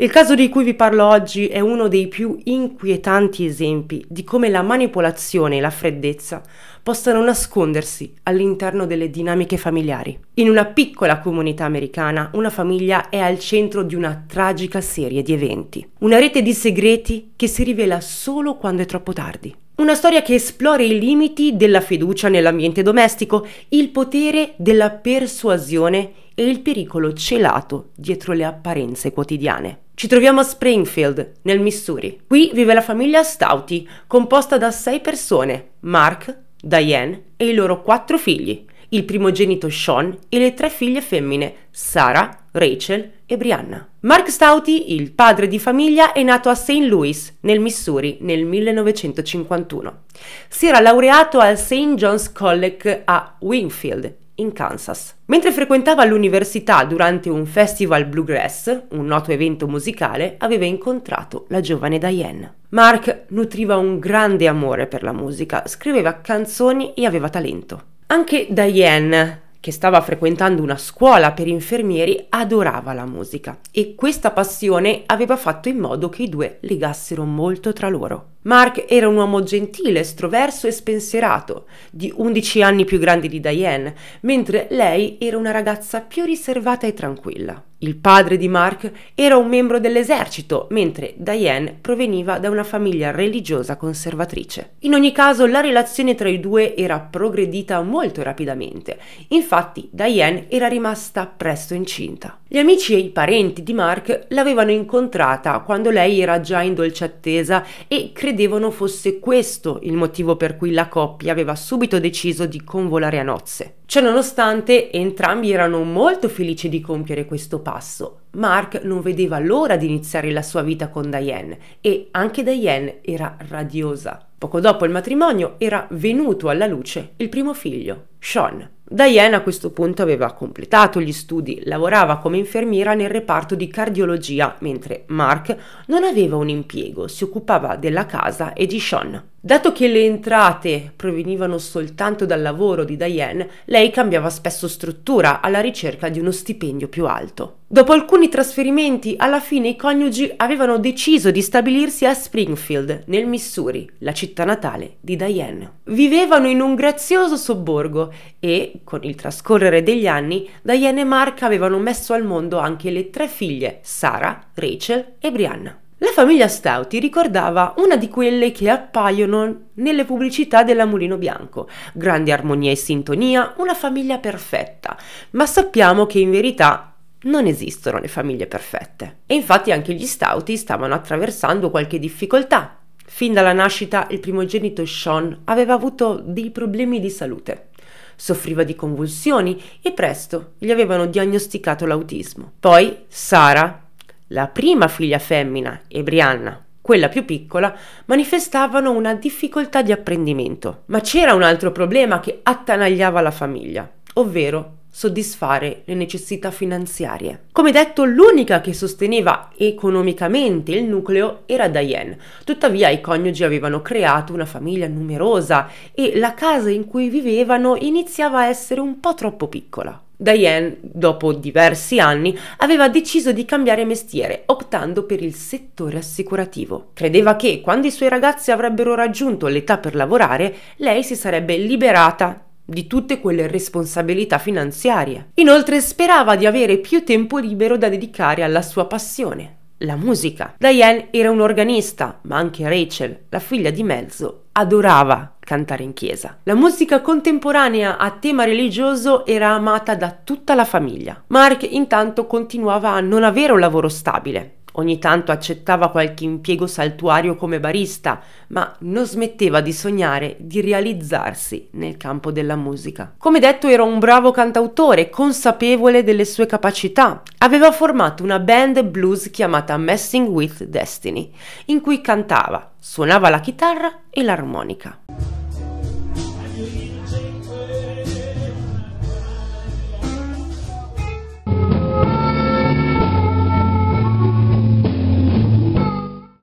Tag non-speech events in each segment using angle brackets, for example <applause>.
Il caso di cui vi parlo oggi è uno dei più inquietanti esempi di come la manipolazione e la freddezza possano nascondersi all'interno delle dinamiche familiari. In una piccola comunità americana, una famiglia è al centro di una tragica serie di eventi, una rete di segreti che si rivela solo quando è troppo tardi. Una storia che esplora i limiti della fiducia nell'ambiente domestico, il potere della persuasione e il pericolo celato dietro le apparenze quotidiane. Ci troviamo a Springfield, nel Missouri. Qui vive la famiglia Stouty, composta da sei persone, Mark, Diane e i loro quattro figli, il primogenito Sean e le tre figlie femmine, Sarah, Rachel e Brianna. Mark Stouty, il padre di famiglia, è nato a St. Louis, nel Missouri, nel 1951. Si era laureato al St. John's College a Wingfield in Kansas. Mentre frequentava l'università durante un festival bluegrass, un noto evento musicale, aveva incontrato la giovane Diane. Mark nutriva un grande amore per la musica, scriveva canzoni e aveva talento. Anche Diane, che stava frequentando una scuola per infermieri, adorava la musica e questa passione aveva fatto in modo che i due legassero molto tra loro. Mark era un uomo gentile, estroverso e spensierato, di 11 anni più grande di Diane, mentre lei era una ragazza più riservata e tranquilla. Il padre di Mark era un membro dell'esercito, mentre Diane proveniva da una famiglia religiosa conservatrice. In ogni caso, la relazione tra i due era progredita molto rapidamente. Infatti, Diane era rimasta presto incinta. Gli amici e i parenti di Mark l'avevano incontrata quando lei era già in dolce attesa e credevano credevano fosse questo il motivo per cui la coppia aveva subito deciso di convolare a nozze. Ciononostante, entrambi erano molto felici di compiere questo passo. Mark non vedeva l'ora di iniziare la sua vita con Diane e anche Diane era radiosa. Poco dopo il matrimonio era venuto alla luce il primo figlio, Sean. Diane a questo punto aveva completato gli studi, lavorava come infermiera nel reparto di cardiologia, mentre Mark non aveva un impiego, si occupava della casa e di Sean. Dato che le entrate provenivano soltanto dal lavoro di Diane, lei cambiava spesso struttura alla ricerca di uno stipendio più alto. Dopo alcuni trasferimenti, alla fine i coniugi avevano deciso di stabilirsi a Springfield, nel Missouri, la città natale di Diane. Vivevano in un grazioso sobborgo e, con il trascorrere degli anni, Diane e Mark avevano messo al mondo anche le tre figlie, Sara, Rachel e Brianna. La famiglia Stouty ricordava una di quelle che appaiono nelle pubblicità della Mulino Bianco. Grande armonia e sintonia, una famiglia perfetta. Ma sappiamo che in verità non esistono le famiglie perfette e infatti anche gli Stauti stavano attraversando qualche difficoltà. Fin dalla nascita il primogenito Sean aveva avuto dei problemi di salute. Soffriva di convulsioni e presto gli avevano diagnosticato l'autismo. Poi Sara, la prima figlia femmina, e Brianna, quella più piccola, manifestavano una difficoltà di apprendimento. Ma c'era un altro problema che attanagliava la famiglia, ovvero soddisfare le necessità finanziarie. Come detto, l'unica che sosteneva economicamente il nucleo era Diane. Tuttavia i coniugi avevano creato una famiglia numerosa e la casa in cui vivevano iniziava a essere un po' troppo piccola. Diane, dopo diversi anni, aveva deciso di cambiare mestiere, optando per il settore assicurativo. Credeva che, quando i suoi ragazzi avrebbero raggiunto l'età per lavorare, lei si sarebbe liberata di tutte quelle responsabilità finanziarie. Inoltre sperava di avere più tempo libero da dedicare alla sua passione, la musica. Diane era un organista, ma anche Rachel, la figlia di mezzo, adorava cantare in chiesa. La musica contemporanea a tema religioso era amata da tutta la famiglia. Mark intanto continuava a non avere un lavoro stabile Ogni tanto accettava qualche impiego saltuario come barista, ma non smetteva di sognare di realizzarsi nel campo della musica. Come detto era un bravo cantautore, consapevole delle sue capacità. Aveva formato una band blues chiamata Messing with Destiny, in cui cantava, suonava la chitarra e l'armonica.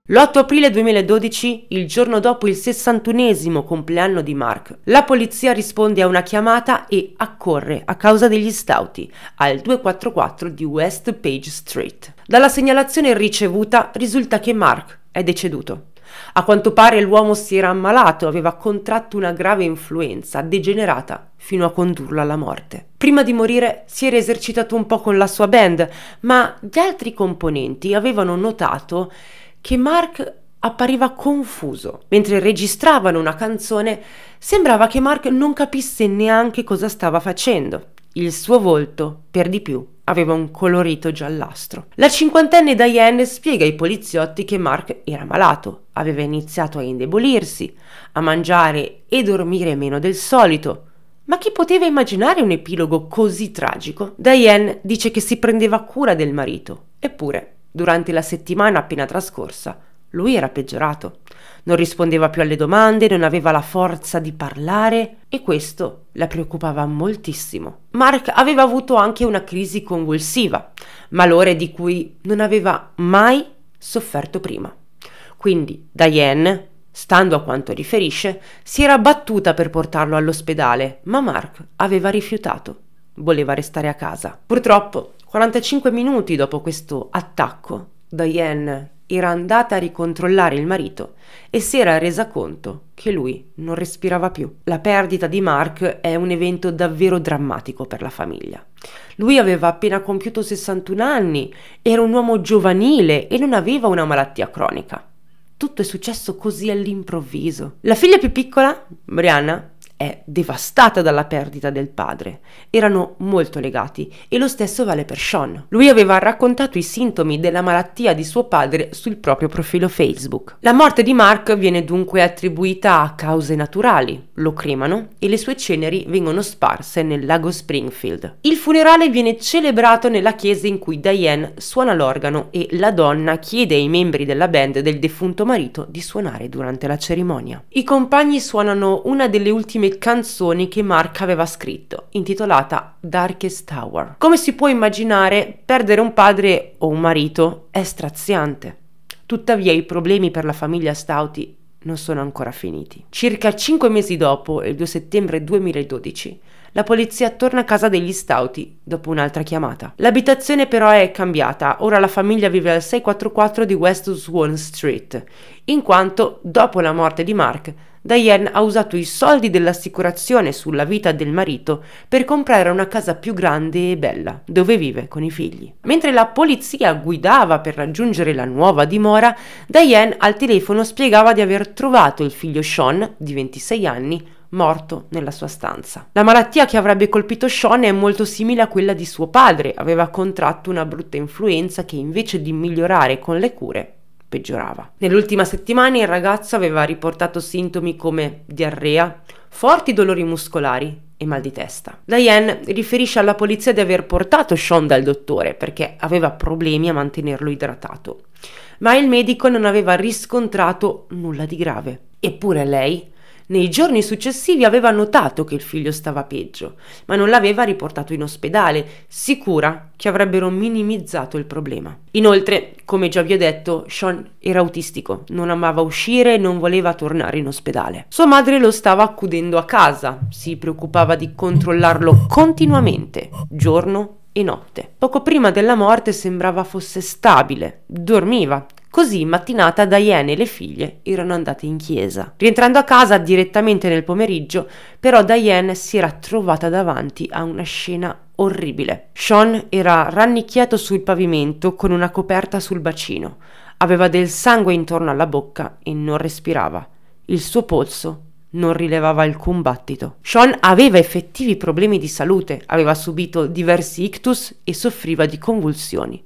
L'8 aprile 2012, il giorno dopo il 61esimo compleanno di Mark, la polizia risponde a una chiamata e accorre a causa degli stauti al 244 di West Page Street. Dalla segnalazione ricevuta risulta che Mark è deceduto. A quanto pare l'uomo si era ammalato, aveva contratto una grave influenza degenerata fino a condurlo alla morte. Prima di morire si era esercitato un po' con la sua band, ma gli altri componenti avevano notato che Mark appariva confuso. Mentre registravano una canzone, sembrava che Mark non capisse neanche cosa stava facendo. Il suo volto, per di più, aveva un colorito giallastro. La cinquantenne Diane spiega ai poliziotti che Mark era malato, aveva iniziato a indebolirsi, a mangiare e dormire meno del solito. Ma chi poteva immaginare un epilogo così tragico? Diane dice che si prendeva cura del marito, eppure Durante la settimana appena trascorsa, lui era peggiorato. Non rispondeva più alle domande, non aveva la forza di parlare e questo la preoccupava moltissimo. Mark aveva avuto anche una crisi convulsiva, malore di cui non aveva mai sofferto prima. Quindi Diane, stando a quanto riferisce, si era battuta per portarlo all'ospedale, ma Mark aveva rifiutato. Voleva restare a casa. Purtroppo 45 minuti dopo questo attacco, Diane era andata a ricontrollare il marito e si era resa conto che lui non respirava più. La perdita di Mark è un evento davvero drammatico per la famiglia. Lui aveva appena compiuto 61 anni, era un uomo giovanile e non aveva una malattia cronica. Tutto è successo così all'improvviso. La figlia più piccola, Brianna, è devastata dalla perdita del padre. Erano molto legati e lo stesso vale per Sean. Lui aveva raccontato i sintomi della malattia di suo padre sul proprio profilo Facebook. La morte di Mark viene dunque attribuita a cause naturali. Lo cremano e le sue ceneri vengono sparse nel lago Springfield. Il funerale viene celebrato nella chiesa in cui Diane suona l'organo e la donna chiede ai membri della band del defunto marito di suonare durante la cerimonia. I compagni suonano una delle ultime ultime canzoni che Mark aveva scritto, intitolata Darkest Tower. Come si può immaginare, perdere un padre o un marito è straziante. Tuttavia i problemi per la famiglia Stauti non sono ancora finiti. Circa cinque mesi dopo, il 2 settembre 2012, la polizia torna a casa degli Stauti dopo un'altra chiamata. L'abitazione però è cambiata, ora la famiglia vive al 644 di West Swan Street, in quanto dopo la morte di Mark, Diane ha usato i soldi dell'assicurazione sulla vita del marito per comprare una casa più grande e bella, dove vive con i figli. Mentre la polizia guidava per raggiungere la nuova dimora, Diane al telefono spiegava di aver trovato il figlio Sean, di 26 anni, morto nella sua stanza. La malattia che avrebbe colpito Sean è molto simile a quella di suo padre, aveva contratto una brutta influenza che invece di migliorare con le cure peggiorava. Nell'ultima settimana il ragazzo aveva riportato sintomi come diarrea, forti dolori muscolari e mal di testa. Diane riferisce alla polizia di aver portato Sean dal dottore perché aveva problemi a mantenerlo idratato, ma il medico non aveva riscontrato nulla di grave. Eppure lei nei giorni successivi aveva notato che il figlio stava peggio, ma non l'aveva riportato in ospedale, sicura che avrebbero minimizzato il problema. Inoltre, come già vi ho detto, Sean era autistico, non amava uscire e non voleva tornare in ospedale. Sua madre lo stava accudendo a casa, si preoccupava di controllarlo continuamente, giorno e notte. Poco prima della morte sembrava fosse stabile, dormiva Così in mattinata Diane e le figlie erano andate in chiesa. Rientrando a casa direttamente nel pomeriggio, però Diane si era trovata davanti a una scena orribile. Sean era rannicchiato sul pavimento con una coperta sul bacino, aveva del sangue intorno alla bocca e non respirava. Il suo polso non rilevava alcun battito. Sean aveva effettivi problemi di salute, aveva subito diversi ictus e soffriva di convulsioni.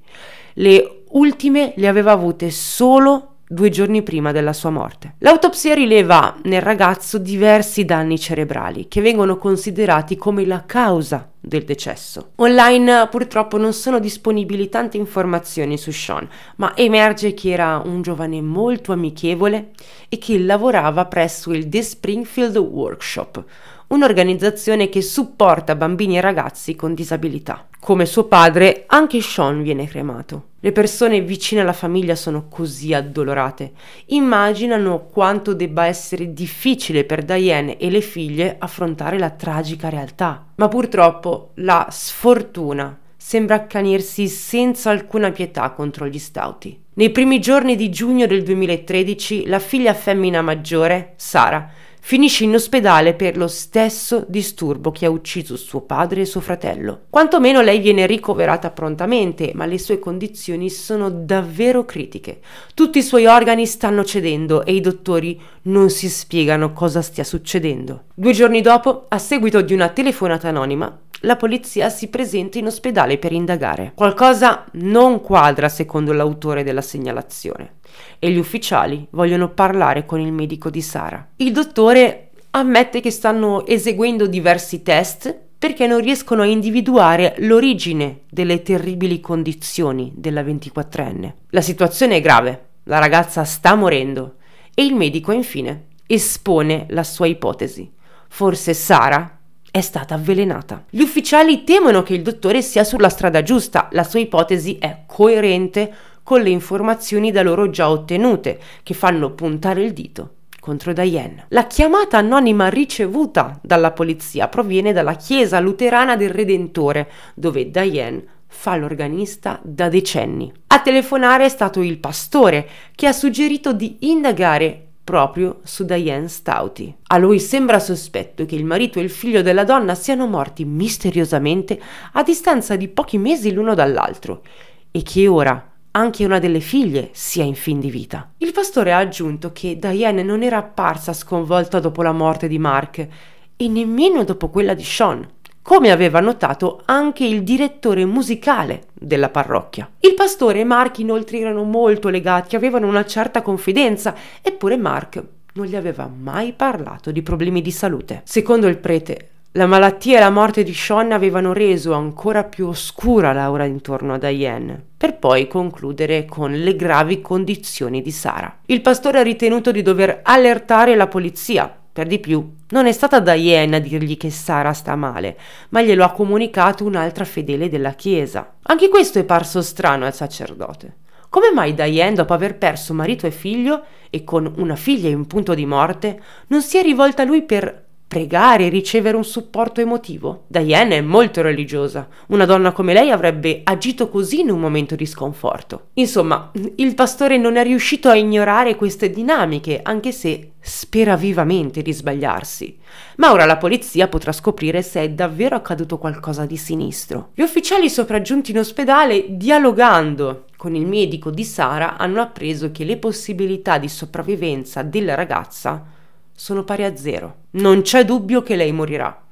Le ultime le aveva avute solo due giorni prima della sua morte. L'autopsia rileva nel ragazzo diversi danni cerebrali che vengono considerati come la causa del decesso. Online purtroppo non sono disponibili tante informazioni su Sean, ma emerge che era un giovane molto amichevole e che lavorava presso il The Springfield Workshop, un'organizzazione che supporta bambini e ragazzi con disabilità. Come suo padre, anche Sean viene cremato. Le persone vicine alla famiglia sono così addolorate. Immaginano quanto debba essere difficile per Diane e le figlie affrontare la tragica realtà. Ma purtroppo la sfortuna sembra accanirsi senza alcuna pietà contro gli stauti. Nei primi giorni di giugno del 2013, la figlia femmina maggiore, Sara, finisce in ospedale per lo stesso disturbo che ha ucciso suo padre e suo fratello. Quantomeno lei viene ricoverata prontamente, ma le sue condizioni sono davvero critiche. Tutti i suoi organi stanno cedendo e i dottori non si spiegano cosa stia succedendo. Due giorni dopo, a seguito di una telefonata anonima, la polizia si presenta in ospedale per indagare. Qualcosa non quadra secondo l'autore della segnalazione e gli ufficiali vogliono parlare con il medico di Sara. Il dottore ammette che stanno eseguendo diversi test perché non riescono a individuare l'origine delle terribili condizioni della 24enne. La situazione è grave, la ragazza sta morendo e il medico infine espone la sua ipotesi. Forse Sara è stata avvelenata. Gli ufficiali temono che il dottore sia sulla strada giusta, la sua ipotesi è coerente con le informazioni da loro già ottenute, che fanno puntare il dito contro Diane. La chiamata anonima ricevuta dalla polizia proviene dalla chiesa luterana del Redentore, dove Diane fa l'organista da decenni. A telefonare è stato il pastore, che ha suggerito di indagare proprio su Diane Stauti. A lui sembra sospetto che il marito e il figlio della donna siano morti misteriosamente a distanza di pochi mesi l'uno dall'altro e che ora anche una delle figlie sia in fin di vita. Il pastore ha aggiunto che Diane non era apparsa sconvolta dopo la morte di Mark e nemmeno dopo quella di Sean, come aveva notato anche il direttore musicale della parrocchia. Il pastore e Mark inoltre erano molto legati, avevano una certa confidenza, eppure Mark non gli aveva mai parlato di problemi di salute. Secondo il prete, la malattia e la morte di Sean avevano reso ancora più oscura l'aura intorno a Diane, per poi concludere con le gravi condizioni di Sara. Il pastore ha ritenuto di dover allertare la polizia. Per di più, non è stata Diane a dirgli che Sara sta male, ma glielo ha comunicato un'altra fedele della chiesa. Anche questo è parso strano al sacerdote. Come mai Diane, dopo aver perso marito e figlio, e con una figlia in punto di morte, non si è rivolta a lui per pregare e ricevere un supporto emotivo. Diane è molto religiosa. Una donna come lei avrebbe agito così in un momento di sconforto. Insomma, il pastore non è riuscito a ignorare queste dinamiche, anche se spera vivamente di sbagliarsi. Ma ora la polizia potrà scoprire se è davvero accaduto qualcosa di sinistro. Gli ufficiali sopraggiunti in ospedale, dialogando con il medico di Sara, hanno appreso che le possibilità di sopravvivenza della ragazza sono pari a zero. Non c'è dubbio che lei morirà.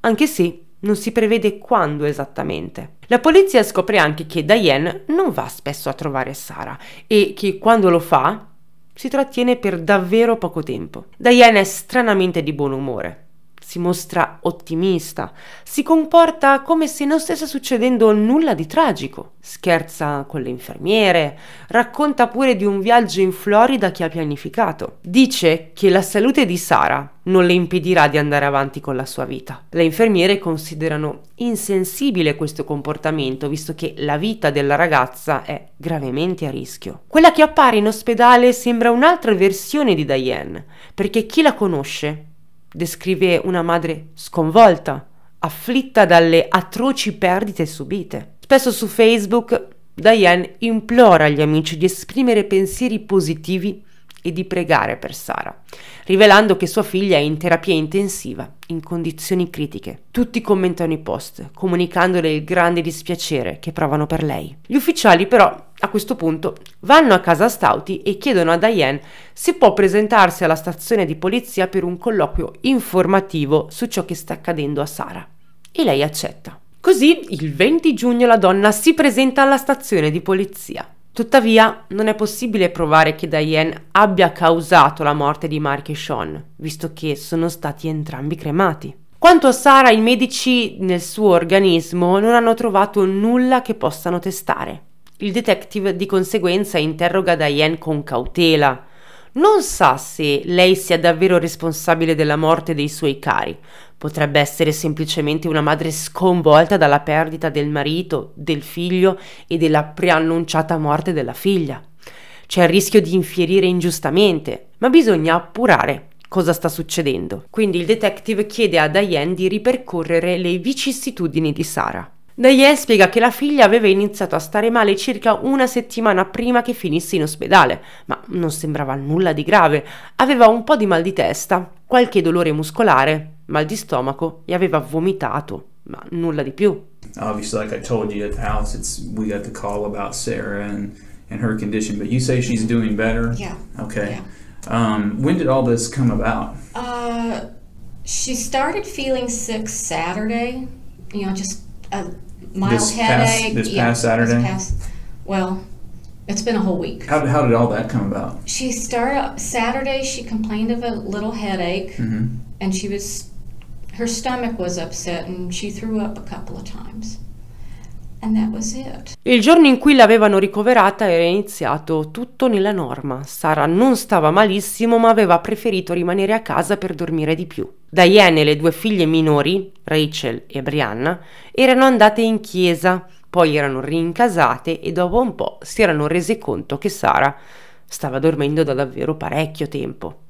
Anche se non si prevede quando esattamente. La polizia scopre anche che Diane non va spesso a trovare Sara e che quando lo fa si trattiene per davvero poco tempo. Diane è stranamente di buon umore si mostra ottimista, si comporta come se non stesse succedendo nulla di tragico, scherza con le infermiere, racconta pure di un viaggio in Florida che ha pianificato. Dice che la salute di Sara non le impedirà di andare avanti con la sua vita. Le infermiere considerano insensibile questo comportamento, visto che la vita della ragazza è gravemente a rischio. Quella che appare in ospedale sembra un'altra versione di Diane, perché chi la conosce descrive una madre sconvolta, afflitta dalle atroci perdite subite. Spesso su Facebook Diane implora gli amici di esprimere pensieri positivi e di pregare per Sara, rivelando che sua figlia è in terapia intensiva, in condizioni critiche. Tutti commentano i post, comunicandole il grande dispiacere che provano per lei. Gli ufficiali però a questo punto vanno a casa Stauti e chiedono a Diane se può presentarsi alla stazione di polizia per un colloquio informativo su ciò che sta accadendo a Sara. E lei accetta. Così il 20 giugno la donna si presenta alla stazione di polizia. Tuttavia, non è possibile provare che Diane abbia causato la morte di Mark e Sean, visto che sono stati entrambi cremati. Quanto a Sara, i medici nel suo organismo non hanno trovato nulla che possano testare. Il detective di conseguenza interroga Diane con cautela. Non sa se lei sia davvero responsabile della morte dei suoi cari. Potrebbe essere semplicemente una madre sconvolta dalla perdita del marito, del figlio e della preannunciata morte della figlia. C'è il rischio di infierire ingiustamente, ma bisogna appurare cosa sta succedendo. Quindi il detective chiede a Diane di ripercorrere le vicissitudini di Sara. Daye spiega che la figlia aveva iniziato a stare male circa una settimana prima che finisse in ospedale, ma non sembrava nulla di grave. Aveva un po' di mal di testa, qualche dolore muscolare, mal di stomaco e aveva vomitato, ma nulla di più. Obviously, like I told you at abbiamo house, it's call about Sarah and, and her condition, but you say she's doing better. Yeah. Okay. Yeah. Um, when did all this come about? Uh, she started feeling sick Saturday. You know, just a mild this headache. Past, this yeah, past Saturday. This past, well, it's been a whole week. How, how did all that come about? She started Saturday. She complained of a little headache, mm-hmm. and she was her stomach was upset, and she threw up a couple of times. Il giorno in cui l'avevano ricoverata era iniziato tutto nella norma. Sara non stava malissimo, ma aveva preferito rimanere a casa per dormire di più. Diane e le due figlie minori, Rachel e Brianna, erano andate in chiesa, poi erano rincasate e dopo un po' si erano rese conto che Sara stava dormendo da davvero parecchio tempo.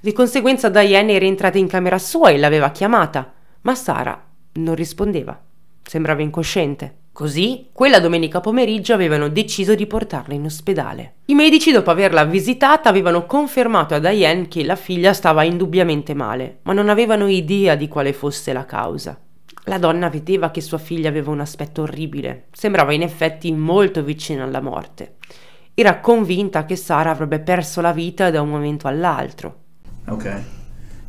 Di conseguenza Diane era entrata in camera sua e l'aveva chiamata, ma Sara non rispondeva. Sembrava incosciente. Così, quella domenica pomeriggio avevano deciso di portarla in ospedale. I medici, dopo averla visitata, avevano confermato a Diane che la figlia stava indubbiamente male, ma non avevano idea di quale fosse la causa. La donna vedeva che sua figlia aveva un aspetto orribile, sembrava in effetti molto vicina alla morte. Era convinta che Sara avrebbe perso la vita da un momento all'altro. Ok.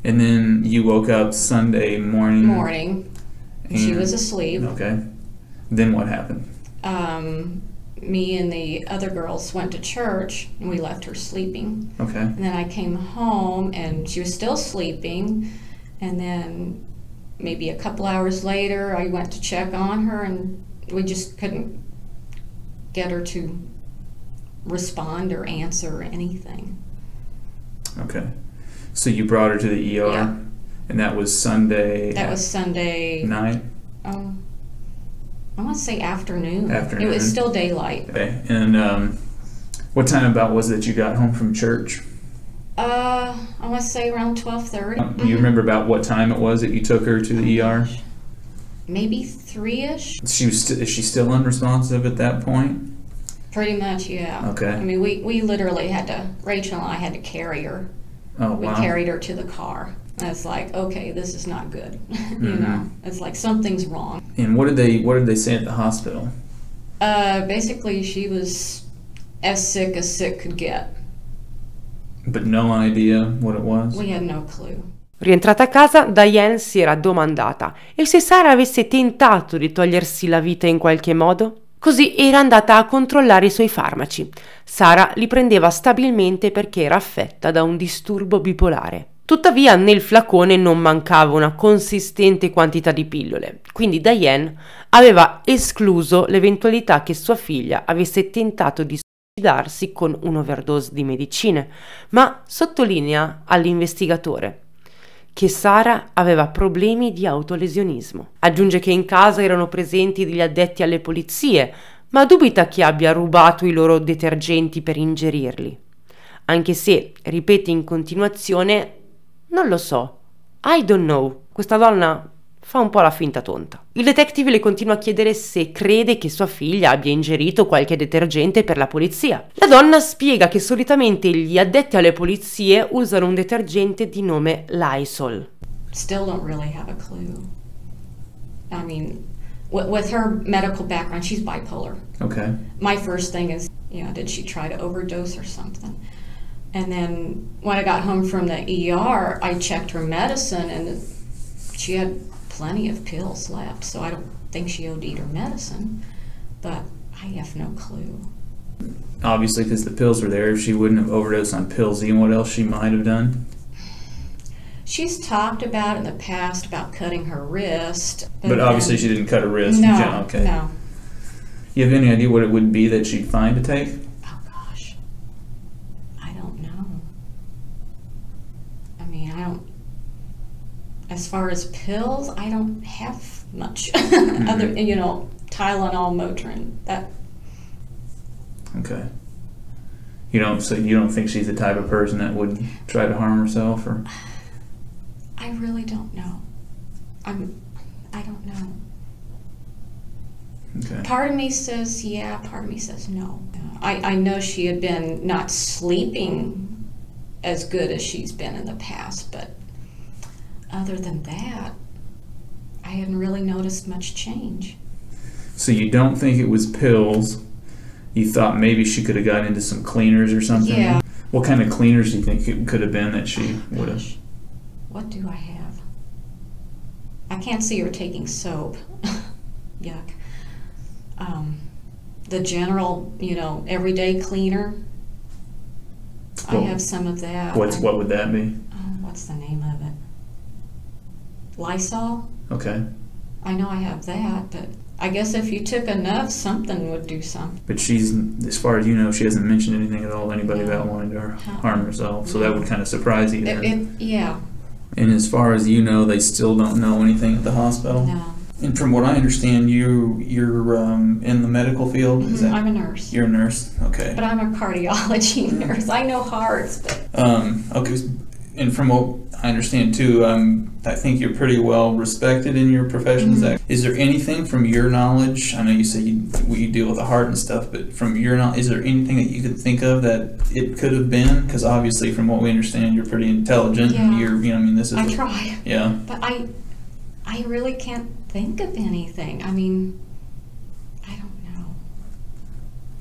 And then you woke up Sunday morning. Morning. And... She was asleep. Okay. Then what happened? Um, me and the other girls went to church and we left her sleeping. Okay. And then I came home and she was still sleeping. And then maybe a couple hours later, I went to check on her and we just couldn't get her to respond or answer or anything. Okay. So you brought her to the ER? Yeah. And that was Sunday? That was Sunday. Night? Um, I want to say afternoon. Afternoon. It was still daylight. Okay. And um, what time about was it you got home from church? Uh, I want to say around twelve thirty. Um, mm-hmm. You remember about what time it was that you took her to the ER? Maybe three ish. She was. St- is she still unresponsive at that point? Pretty much, yeah. Okay. I mean, we we literally had to. Rachel and I had to carry her. Oh wow. We carried her to the car. it's like okay this is not good <laughs> mm-hmm. you know it's like something's wrong and what did they what did they say at the hospital uh, basically she was as sick as sick could get but no idea what it was we had no clue Rientrata a casa, Diane si era domandata e se Sara avesse tentato di togliersi la vita in qualche modo? Così era andata a controllare i suoi farmaci. Sara li prendeva stabilmente perché era affetta da un disturbo bipolare. Tuttavia nel flacone non mancava una consistente quantità di pillole, quindi Diane aveva escluso l'eventualità che sua figlia avesse tentato di suicidarsi con un'overdose di medicine, ma sottolinea all'investigatore che Sara aveva problemi di autolesionismo. Aggiunge che in casa erano presenti degli addetti alle polizie, ma dubita che abbia rubato i loro detergenti per ingerirli. Anche se, ripete in continuazione, non lo so. I don't know. Questa donna fa un po' la finta tonta. Il detective le continua a chiedere se crede che sua figlia abbia ingerito qualche detergente per la polizia. La donna spiega che solitamente gli addetti alle polizie usano un detergente di nome Lysol. Still don't really have a clue. I mean, with her medical background, she's bipolar. Okay. My first thing is, you know, did she try to overdose or something? And then when I got home from the ER, I checked her medicine, and she had plenty of pills left. So I don't think she OD'd her medicine, but I have no clue. Obviously, because the pills were there, she wouldn't have overdosed on pills, Even what else she might have done? She's talked about in the past about cutting her wrist. But, but obviously, she didn't cut her wrist. No, okay. no. You have any idea what it would be that she'd find to take? as far as pills, I don't have much <laughs> mm-hmm. other, you know, Tylenol, Motrin, that. Okay. You don't so you don't think she's the type of person that would try to harm herself or I really don't know. I'm I don't know. Okay. Part of me says yeah, part of me says no. I, I know she had been not sleeping as good as she's been in the past, but other than that, I hadn't really noticed much change. So you don't think it was pills? You thought maybe she could have got into some cleaners or something? Yeah. What kind of cleaners do you think it could have been that she oh, would have? What do I have? I can't see her taking soap. <laughs> Yuck. Um, the general, you know, everyday cleaner. Well, I have some of that. What's what would that be? Oh, what's the name? Lysol. Okay. I know I have that, but I guess if you took enough, something would do something. But she's, as far as you know, she hasn't mentioned anything at all to anybody no. about wanting to harm herself. So that would kind of surprise you. It, it, yeah. And as far as you know, they still don't know anything at the hospital. No. And from what I understand, you you're um, in the medical field. Mm-hmm. That, I'm a nurse. You're a nurse, okay. But I'm a cardiology <laughs> mm-hmm. nurse. I know hearts, but. Um, okay, and from what I understand too, um, I think you're pretty well respected in your profession. mm mm-hmm. Is there anything from your knowledge? I know you say you, you deal with the heart and stuff, but from your knowledge, is there anything that you could think of that it could have been? Because obviously, from what we understand, you're pretty intelligent. Yeah. You're, you know, I mean, this is. I a, try. Yeah. But I, I really can't think of anything. I mean,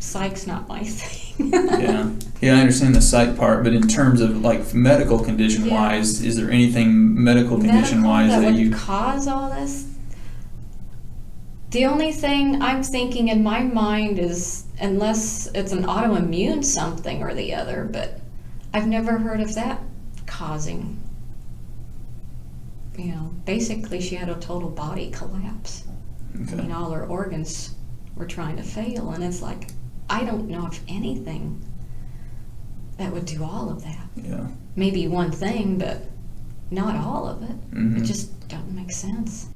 psych's not my <laughs> thing. yeah, yeah, I understand the psych part, but in terms of like medical condition yeah. wise, is there anything medical, medical condition wise that, that you cause all this? The only thing I'm thinking in my mind is unless it's an autoimmune something or the other, but I've never heard of that causing. You know, basically, she had a total body collapse. Okay. I mean, all her organs were trying to fail, and it's like, I don't know of anything that would do all of that. Yeah. Maybe one thing, but not all of it. Mm-hmm. It just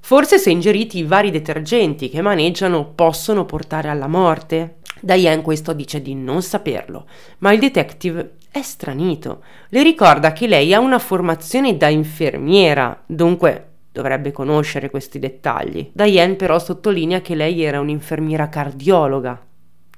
Forse se ingeriti i vari detergenti che maneggiano possono portare alla morte? Diane questo dice di non saperlo, ma il detective è stranito. Le ricorda che lei ha una formazione da infermiera, dunque dovrebbe conoscere questi dettagli. Diane però sottolinea che lei era un'infermiera cardiologa,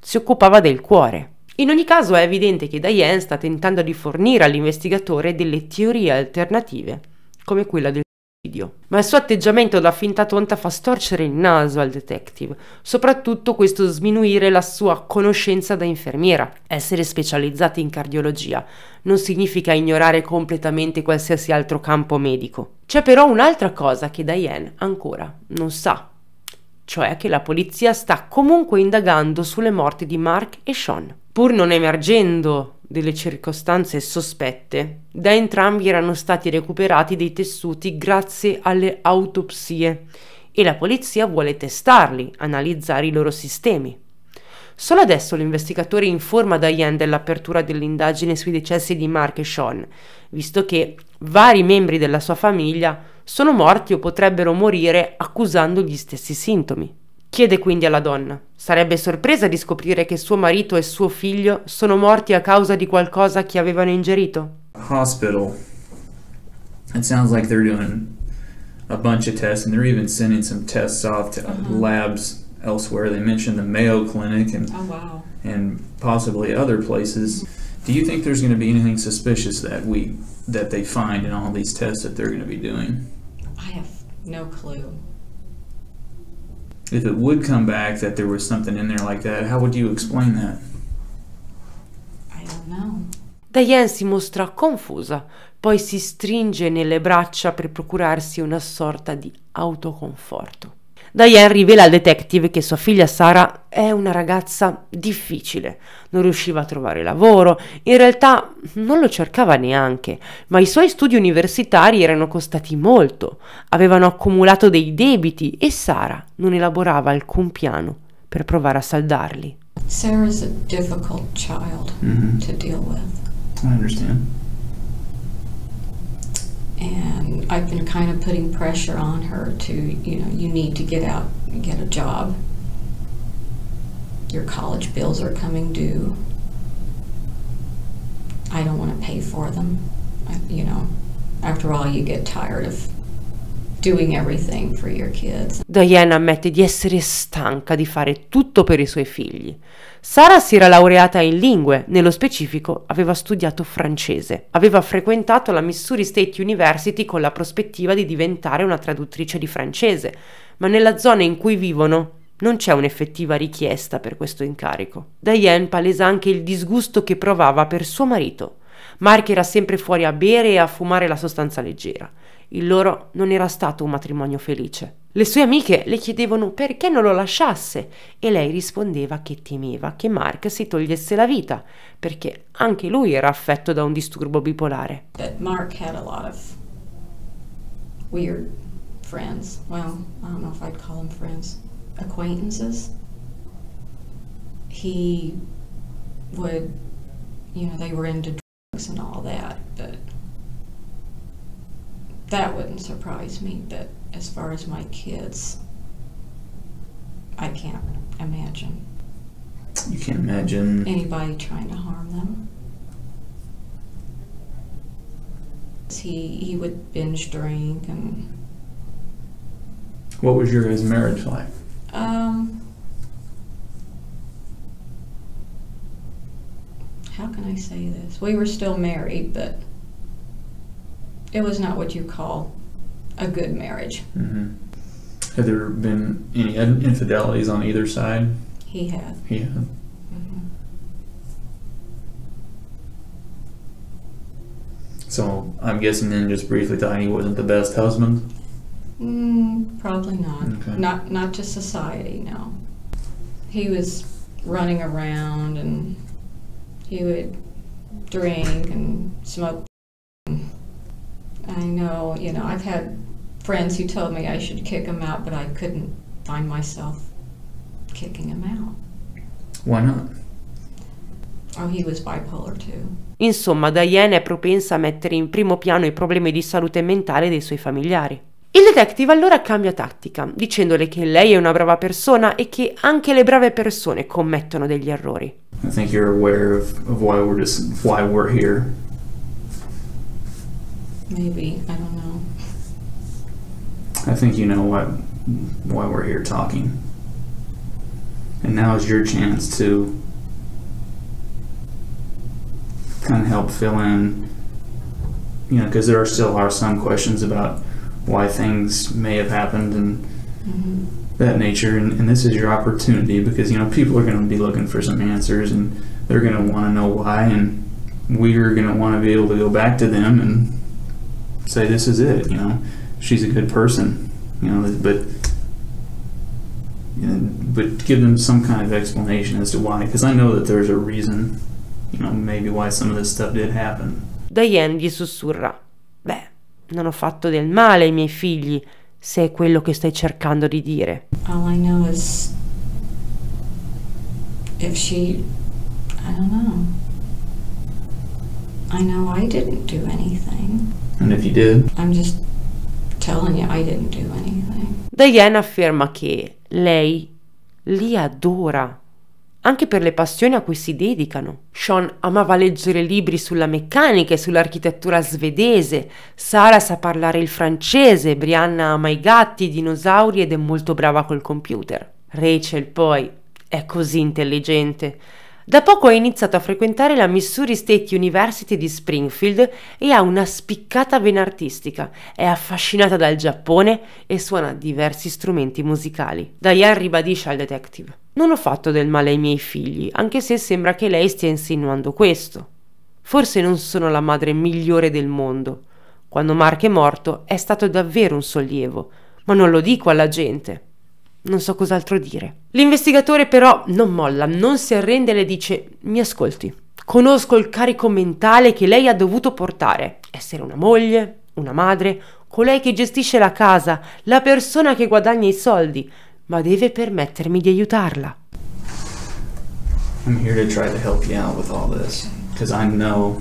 si occupava del cuore. In ogni caso è evidente che Diane sta tentando di fornire all'investigatore delle teorie alternative, come quella del suicidio. Ma il suo atteggiamento da finta tonta fa storcere il naso al detective, soprattutto questo sminuire la sua conoscenza da infermiera. Essere specializzati in cardiologia non significa ignorare completamente qualsiasi altro campo medico. C'è però un'altra cosa che Diane ancora non sa cioè che la polizia sta comunque indagando sulle morti di Mark e Sean. Pur non emergendo delle circostanze sospette, da entrambi erano stati recuperati dei tessuti grazie alle autopsie e la polizia vuole testarli, analizzare i loro sistemi. Solo adesso l'investigatore informa Diane dell'apertura dell'indagine sui decessi di Mark e Sean, visto che vari membri della sua famiglia sono morti o potrebbero morire accusando gli stessi sintomi. Chiede quindi alla donna. Sarebbe sorpresa di scoprire che suo marito e suo figlio sono morti a causa di qualcosa che avevano ingerito. Hospital. It sounds like they're doing a bunch of tests and they're even sending some tests off to uh-huh. labs elsewhere. They mentioned the Mayo Clinic and, oh, wow. and possibly other places. Do you think there's going to be anything suspicious that we that they find in all these tests that they're going to be doing? I have no clue. If it would come back that there was something in there like that, how would you explain that? I don't know. Diane si mostra confusa, poi si stringe nelle braccia per procurarsi una sorta di autoconforto. Diane rivela al detective che sua figlia Sara è una ragazza difficile, non riusciva a trovare lavoro, in realtà non lo cercava neanche, ma i suoi studi universitari erano costati molto, avevano accumulato dei debiti e Sara non elaborava alcun piano per provare a saldarli. Sara è un child difficile mm-hmm. da to Lo capisco. and I've been kind of putting pressure on her to, you know, you need to get out and get a job. Your college bills are coming due. I don't want to pay for them. I, you know, after all, you get tired of doing everything for your kids. Diana ammette di essere stanca di fare tutto per i suoi figli. Sara si era laureata in lingue, nello specifico aveva studiato francese. Aveva frequentato la Missouri State University con la prospettiva di diventare una traduttrice di francese, ma nella zona in cui vivono non c'è un'effettiva richiesta per questo incarico. Diane palesa anche il disgusto che provava per suo marito. Mark era sempre fuori a bere e a fumare la sostanza leggera. Il loro non era stato un matrimonio felice. Le sue amiche le chiedevano perché non lo lasciasse e lei rispondeva che temeva che Mark si togliesse la vita perché anche lui era affetto da un disturbo bipolare. Mark had a lot of weird friends. Well, I don't know if I'd call them friends. Acquaintances. He would, you know, they were into drugs and all that, but that wouldn't surprise me, but as far as my kids, I can't imagine. You can't imagine. Anybody trying to harm them. He, he would binge drink and. What was your his marriage like? Um. How can I say this? We were still married, but it was not what you call a good marriage. Mm-hmm. Have there been any infidelities on either side? He had. He has. Mm-hmm. So I'm guessing then, just briefly, Tiny wasn't the best husband. Mm, probably not. Okay. Not not to society. No. He was running around, and he would drink and smoke I know, you know, I've had friends who told me I should kick them out, but I couldn't find myself kicking him out. Why not? Oh, he was bipolar too. Insomma, Diane è propensa a mettere in primo piano i problemi di salute mentale dei suoi familiari. Il detective allora cambia tattica, dicendole che lei è una brava persona e che anche le brave persone commettono degli errori. I think you're aware of, of why we're just why we're here. Maybe. I don't know. I think you know why, why we're here talking. And now is your chance to kind of help fill in, you know, because there are still are some questions about why things may have happened and mm-hmm. that nature. And, and this is your opportunity because, you know, people are going to be looking for some answers and they're going to want to know why. And we're going to want to be able to go back to them and say this is it you know she's a good person you know but you know, but give them some kind of explanation as to why because i know that there's a reason you know maybe why some of this stuff did happen Diane gli sussurra beh non ho fatto del male ai miei figli se è quello che stai cercando di dire all i know is if she i don't know I know I didn't do anything. And if you did? I'm just telling you I didn't do anything. Diane afferma che lei li adora anche per le passioni a cui si dedicano. Sean amava leggere libri sulla meccanica e sull'architettura svedese, Sara sa parlare il francese, Brianna ama i gatti, i dinosauri ed è molto brava col computer. Rachel poi è così intelligente, da poco ha iniziato a frequentare la Missouri State University di Springfield e ha una spiccata vena artistica. È affascinata dal Giappone e suona diversi strumenti musicali. Diane ribadisce al detective: Non ho fatto del male ai miei figli, anche se sembra che lei stia insinuando questo. Forse non sono la madre migliore del mondo. Quando Mark è morto è stato davvero un sollievo, ma non lo dico alla gente. Non so cos'altro dire. L'investigatore però non molla, non si arrende e le dice mi ascolti. Conosco il carico mentale che lei ha dovuto portare. Essere una moglie, una madre, colei che gestisce la casa, la persona che guadagna i soldi, ma deve permettermi di aiutarla. I'm here to try to help you out with all this, because I know.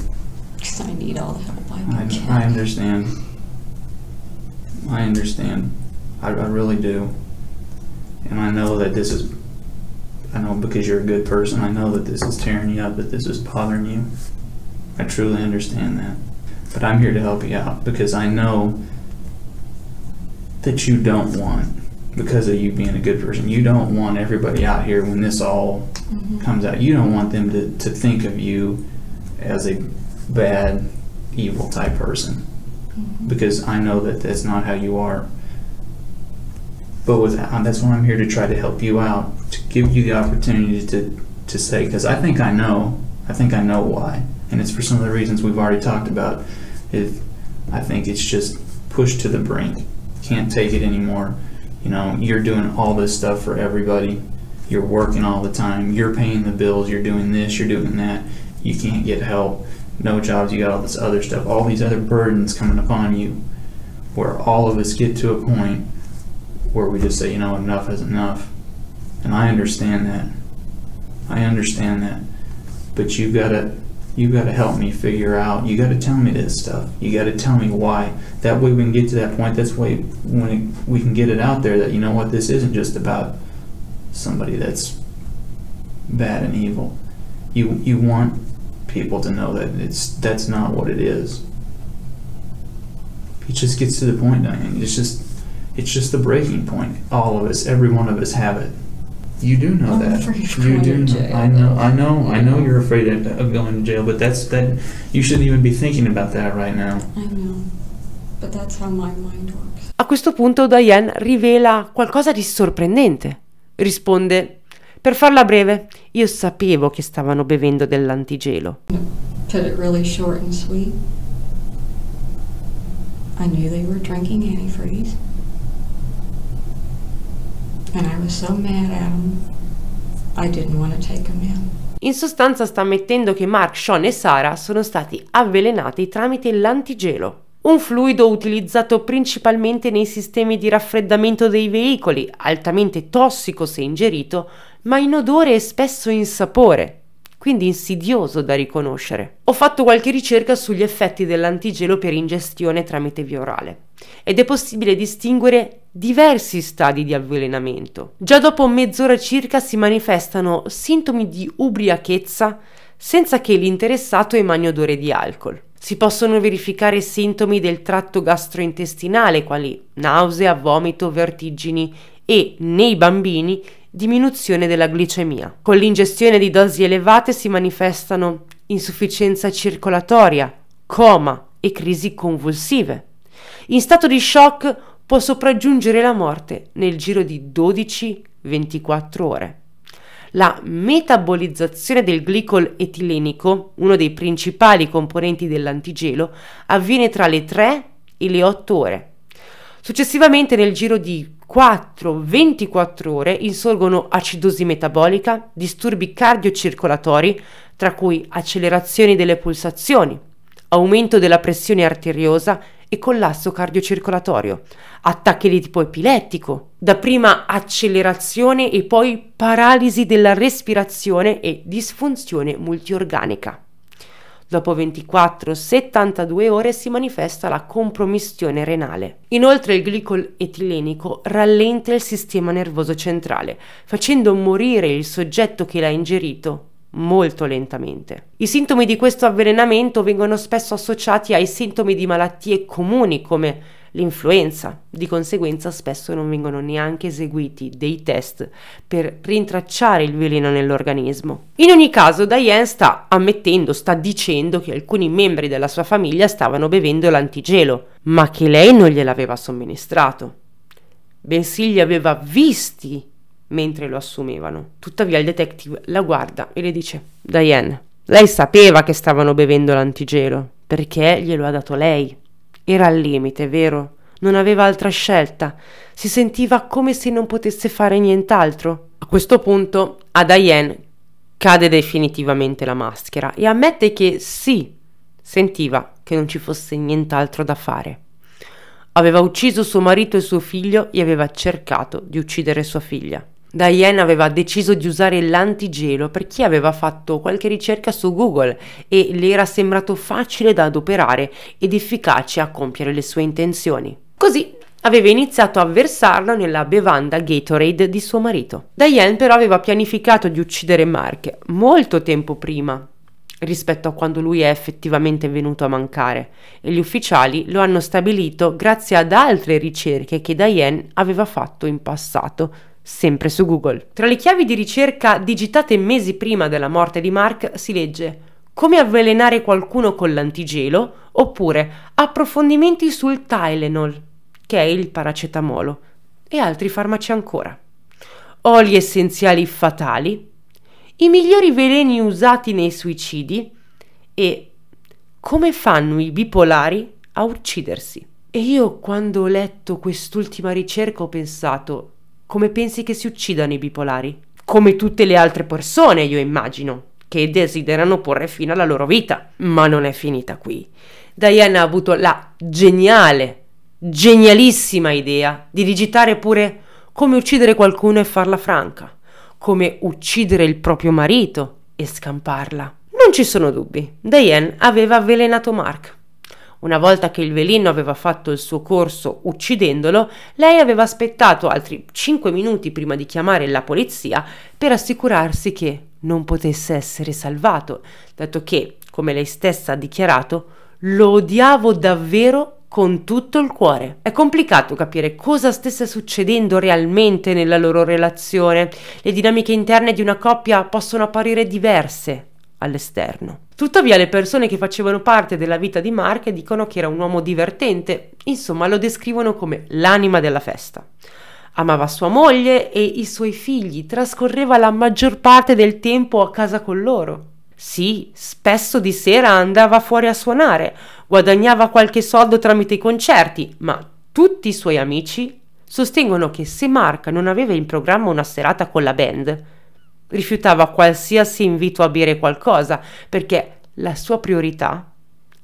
Because I need all the help I can. I, I understand. I understand. I, I really do. and I know that this is, I know because you're a good person, I know that this is tearing you up, that this is bothering you. I truly understand that. But I'm here to help you out because I know that you don't want because of you being a good person. You don't want everybody out here when this all mm-hmm. comes out. You don't want them to, to think of you as a bad, evil type person mm-hmm. because I know that that's not how you are. But with, um, that's why I'm here to try to help you out, to give you the opportunity to, to say, because I think I know, I think I know why. And it's for some of the reasons we've already talked about. If I think it's just pushed to the brink, can't take it anymore. You know, you're doing all this stuff for everybody. You're working all the time. You're paying the bills. You're doing this. You're doing that. You can't get help. No jobs. You got all this other stuff. All these other burdens coming upon you, where all of us get to a point where we just say, you know, enough is enough. And I understand that. I understand that. But you gotta you gotta help me figure out. You gotta tell me this stuff. You gotta tell me why. That way we can get to that point. That's way when it, we can get it out there that you know what this isn't just about somebody that's bad and evil. You you want people to know that it's that's not what it is. It just gets to the point, Diane. It's just it's just the breaking point. All of us, every one of us have it. You do know I'm that. You do. Know. Jail, I know. I know. I know you're afraid of, going to jail, but that's that. You shouldn't even be thinking about that right now. I know, but that's how my mind works. A questo punto Diane rivela qualcosa di sorprendente. Risponde: "Per farla breve, io sapevo che stavano bevendo dell'antigelo." Put it really short and sweet. I knew they were drinking antifreeze. And I was so mad at him, I didn't want to take him in. In sostanza sta ammettendo che Mark, Sean e Sara sono stati avvelenati tramite l'antigelo. Un fluido utilizzato principalmente nei sistemi di raffreddamento dei veicoli, altamente tossico se ingerito, ma in odore e spesso in sapore, quindi insidioso da riconoscere. Ho fatto qualche ricerca sugli effetti dell'antigelo per ingestione tramite via orale ed è possibile distinguere diversi stadi di avvelenamento. Già dopo mezz'ora circa si manifestano sintomi di ubriachezza senza che l'interessato emani odore di alcol. Si possono verificare sintomi del tratto gastrointestinale quali nausea, vomito, vertigini e, nei bambini, diminuzione della glicemia. Con l'ingestione di dosi elevate si manifestano insufficienza circolatoria, coma e crisi convulsive in stato di shock può sopraggiungere la morte nel giro di 12-24 ore. La metabolizzazione del glicol etilenico, uno dei principali componenti dell'antigelo, avviene tra le 3 e le 8 ore. Successivamente nel giro di 4-24 ore insorgono acidosi metabolica, disturbi cardiocircolatori, tra cui accelerazioni delle pulsazioni, aumento della pressione arteriosa e collasso cardiocircolatorio, attacchi di tipo epilettico, dapprima accelerazione e poi paralisi della respirazione e disfunzione multiorganica. Dopo 24-72 ore si manifesta la compromissione renale. Inoltre il glicol etilenico rallenta il sistema nervoso centrale, facendo morire il soggetto che l'ha ingerito molto lentamente. I sintomi di questo avvelenamento vengono spesso associati ai sintomi di malattie comuni come l'influenza, di conseguenza spesso non vengono neanche eseguiti dei test per rintracciare il veleno nell'organismo. In ogni caso Diane sta ammettendo, sta dicendo che alcuni membri della sua famiglia stavano bevendo l'antigelo, ma che lei non gliel'aveva somministrato, bensì li aveva visti mentre lo assumevano. Tuttavia il detective la guarda e le dice: Diane, lei sapeva che stavano bevendo l'antigelo, perché glielo ha dato lei. Era al limite, vero? Non aveva altra scelta. Si sentiva come se non potesse fare nient'altro. A questo punto a Diane cade definitivamente la maschera e ammette che sì, sentiva che non ci fosse nient'altro da fare. Aveva ucciso suo marito e suo figlio e aveva cercato di uccidere sua figlia. Diane aveva deciso di usare l'antigelo per chi aveva fatto qualche ricerca su Google e le era sembrato facile da adoperare ed efficace a compiere le sue intenzioni. Così aveva iniziato a versarlo nella bevanda Gatorade di suo marito. Diane però aveva pianificato di uccidere Mark molto tempo prima rispetto a quando lui è effettivamente venuto a mancare e gli ufficiali lo hanno stabilito grazie ad altre ricerche che Diane aveva fatto in passato sempre su Google. Tra le chiavi di ricerca digitate mesi prima della morte di Mark si legge come avvelenare qualcuno con l'antigelo oppure approfondimenti sul Tylenol, che è il paracetamolo, e altri farmaci ancora. Oli essenziali fatali, i migliori veleni usati nei suicidi e come fanno i bipolari a uccidersi. E io quando ho letto quest'ultima ricerca ho pensato come pensi che si uccidano i bipolari? Come tutte le altre persone, io immagino, che desiderano porre fine alla loro vita. Ma non è finita qui. Diana ha avuto la geniale, genialissima idea di digitare pure come uccidere qualcuno e farla franca, come uccidere il proprio marito e scamparla. Non ci sono dubbi, Diane aveva avvelenato Mark. Una volta che il veleno aveva fatto il suo corso uccidendolo, lei aveva aspettato altri 5 minuti prima di chiamare la polizia per assicurarsi che non potesse essere salvato, dato che, come lei stessa ha dichiarato, lo odiavo davvero con tutto il cuore. È complicato capire cosa stesse succedendo realmente nella loro relazione. Le dinamiche interne di una coppia possono apparire diverse, all'esterno. Tuttavia le persone che facevano parte della vita di Mark dicono che era un uomo divertente, insomma lo descrivono come l'anima della festa. Amava sua moglie e i suoi figli, trascorreva la maggior parte del tempo a casa con loro. Sì, spesso di sera andava fuori a suonare, guadagnava qualche soldo tramite i concerti, ma tutti i suoi amici sostengono che se Mark non aveva in programma una serata con la band, rifiutava qualsiasi invito a bere qualcosa perché la sua priorità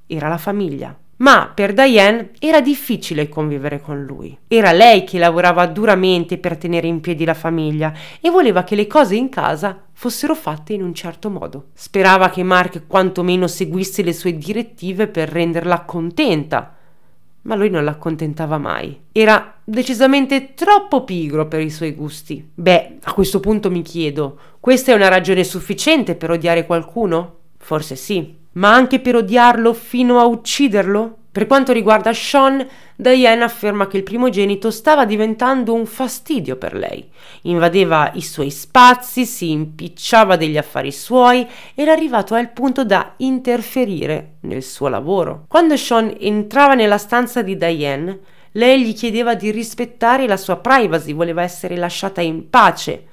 era la famiglia. Ma per Diane era difficile convivere con lui. Era lei che lavorava duramente per tenere in piedi la famiglia e voleva che le cose in casa fossero fatte in un certo modo. Sperava che Mark quantomeno seguisse le sue direttive per renderla contenta ma lui non l'accontentava mai. Era decisamente troppo pigro per i suoi gusti. Beh, a questo punto mi chiedo, questa è una ragione sufficiente per odiare qualcuno? Forse sì, ma anche per odiarlo fino a ucciderlo? Per quanto riguarda Sean, Diane afferma che il primogenito stava diventando un fastidio per lei. Invadeva i suoi spazi, si impicciava degli affari suoi, era arrivato al punto da interferire nel suo lavoro. Quando Sean entrava nella stanza di Diane, lei gli chiedeva di rispettare la sua privacy, voleva essere lasciata in pace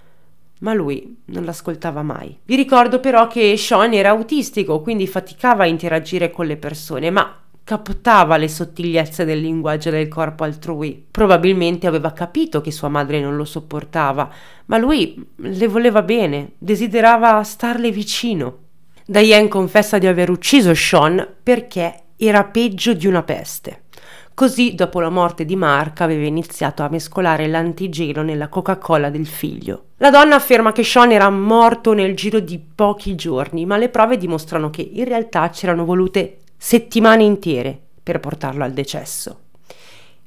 ma lui non l'ascoltava mai. Vi ricordo però che Sean era autistico, quindi faticava a interagire con le persone, ma captava le sottigliezze del linguaggio del corpo altrui. Probabilmente aveva capito che sua madre non lo sopportava, ma lui le voleva bene, desiderava starle vicino. Diane confessa di aver ucciso Sean perché era peggio di una peste. Così, dopo la morte di Mark, aveva iniziato a mescolare l'antigelo nella Coca-Cola del figlio. La donna afferma che Sean era morto nel giro di pochi giorni, ma le prove dimostrano che in realtà c'erano volute settimane intiere per portarlo al decesso.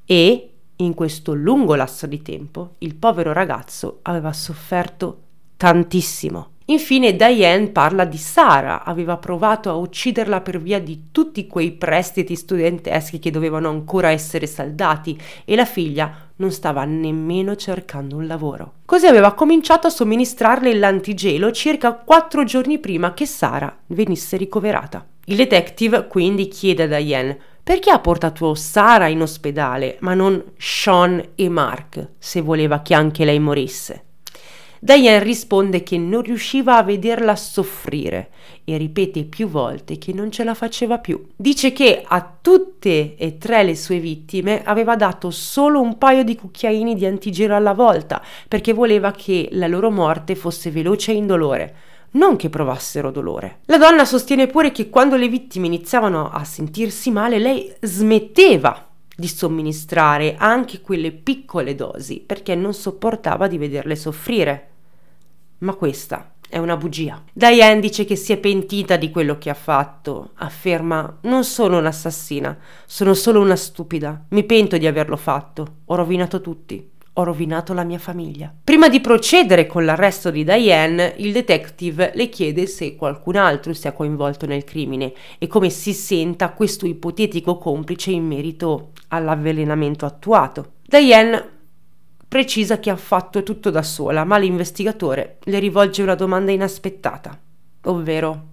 E in questo lungo lasso di tempo il povero ragazzo aveva sofferto tantissimo. Infine Diane parla di Sara, aveva provato a ucciderla per via di tutti quei prestiti studenteschi che dovevano ancora essere saldati e la figlia non stava nemmeno cercando un lavoro. Così aveva cominciato a somministrarle l'antigelo circa quattro giorni prima che Sara venisse ricoverata. Il detective quindi chiede a Diane perché ha portato Sara in ospedale, ma non Sean e Mark, se voleva che anche lei morisse. Diane risponde che non riusciva a vederla soffrire e ripete più volte che non ce la faceva più. Dice che a tutte e tre le sue vittime aveva dato solo un paio di cucchiaini di antigelo alla volta perché voleva che la loro morte fosse veloce e indolore non che provassero dolore. La donna sostiene pure che quando le vittime iniziavano a sentirsi male, lei smetteva di somministrare anche quelle piccole dosi perché non sopportava di vederle soffrire. Ma questa è una bugia. Diane dice che si è pentita di quello che ha fatto. Afferma: Non sono un'assassina, sono solo una stupida. Mi pento di averlo fatto. Ho rovinato tutti ho rovinato la mia famiglia. Prima di procedere con l'arresto di Diane, il detective le chiede se qualcun altro sia coinvolto nel crimine e come si senta questo ipotetico complice in merito all'avvelenamento attuato. Diane precisa che ha fatto tutto da sola, ma l'investigatore le rivolge una domanda inaspettata, ovvero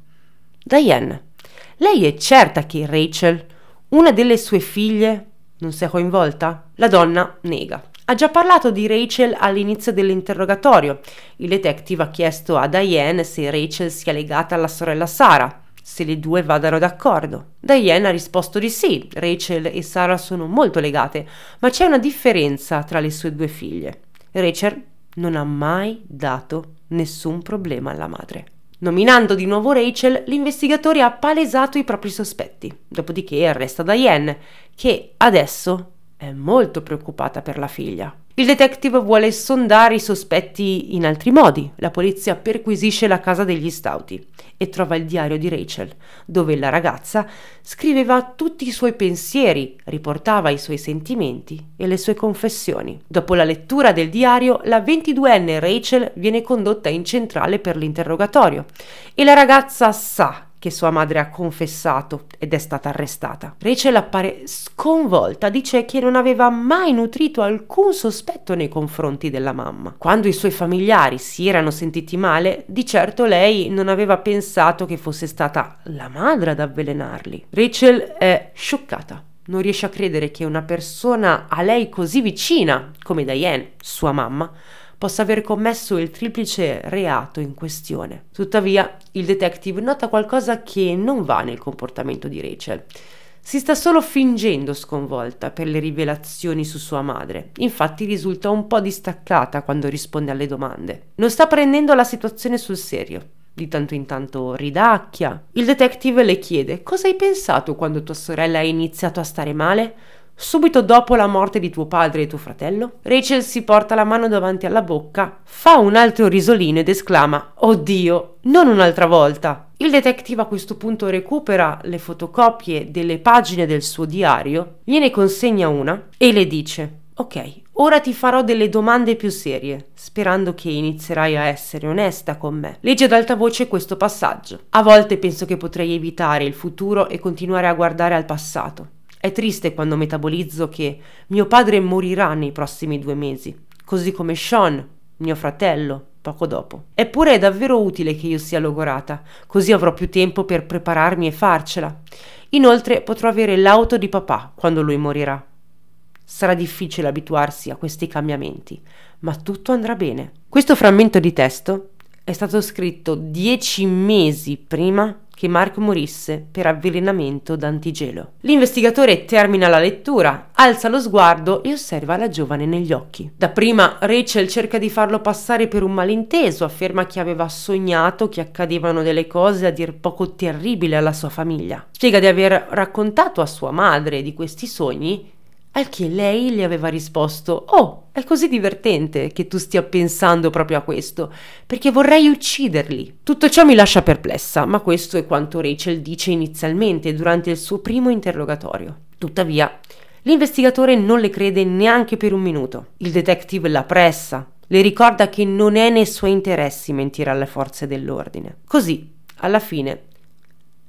Diane, lei è certa che Rachel, una delle sue figlie, non sia coinvolta? La donna nega ha già parlato di Rachel all'inizio dell'interrogatorio. Il detective ha chiesto a Diane se Rachel sia legata alla sorella Sara, se le due vadano d'accordo. Diane ha risposto di sì, Rachel e Sara sono molto legate, ma c'è una differenza tra le sue due figlie. Rachel non ha mai dato nessun problema alla madre. Nominando di nuovo Rachel, l'investigatore ha palesato i propri sospetti, dopodiché arresta Diane, che adesso è molto preoccupata per la figlia. Il detective vuole sondare i sospetti in altri modi. La polizia perquisisce la casa degli Stauti e trova il diario di Rachel, dove la ragazza scriveva tutti i suoi pensieri, riportava i suoi sentimenti e le sue confessioni. Dopo la lettura del diario, la 22enne Rachel viene condotta in centrale per l'interrogatorio e la ragazza sa che sua madre ha confessato ed è stata arrestata. Rachel appare sconvolta, dice che non aveva mai nutrito alcun sospetto nei confronti della mamma. Quando i suoi familiari si erano sentiti male, di certo lei non aveva pensato che fosse stata la madre ad avvelenarli. Rachel è scioccata non riesce a credere che una persona a lei così vicina come Diane, sua mamma, possa aver commesso il triplice reato in questione. Tuttavia, il detective nota qualcosa che non va nel comportamento di Rachel. Si sta solo fingendo sconvolta per le rivelazioni su sua madre, infatti risulta un po' distaccata quando risponde alle domande. Non sta prendendo la situazione sul serio, di tanto in tanto ridacchia. Il detective le chiede cosa hai pensato quando tua sorella ha iniziato a stare male? Subito dopo la morte di tuo padre e tuo fratello, Rachel si porta la mano davanti alla bocca, fa un altro risolino ed esclama: Oddio, non un'altra volta! Il detective a questo punto recupera le fotocopie delle pagine del suo diario, gliene consegna una e le dice: Ok, ora ti farò delle domande più serie, sperando che inizierai a essere onesta con me. Leggi ad alta voce questo passaggio. A volte penso che potrei evitare il futuro e continuare a guardare al passato. È triste quando metabolizzo che mio padre morirà nei prossimi due mesi, così come Sean, mio fratello, poco dopo. Eppure è davvero utile che io sia logorata, così avrò più tempo per prepararmi e farcela. Inoltre potrò avere l'auto di papà quando lui morirà. Sarà difficile abituarsi a questi cambiamenti, ma tutto andrà bene. Questo frammento di testo è stato scritto dieci mesi prima che Mark morisse per avvelenamento d'antigelo. L'investigatore termina la lettura, alza lo sguardo e osserva la giovane negli occhi. Dapprima Rachel cerca di farlo passare per un malinteso, afferma che aveva sognato che accadevano delle cose a dir poco terribili alla sua famiglia. Spiega di aver raccontato a sua madre di questi sogni al che lei gli aveva risposto: Oh, è così divertente che tu stia pensando proprio a questo, perché vorrei ucciderli. Tutto ciò mi lascia perplessa, ma questo è quanto Rachel dice inizialmente durante il suo primo interrogatorio. Tuttavia, l'investigatore non le crede neanche per un minuto. Il detective la pressa, le ricorda che non è nei suoi interessi mentire alle forze dell'ordine. Così, alla fine,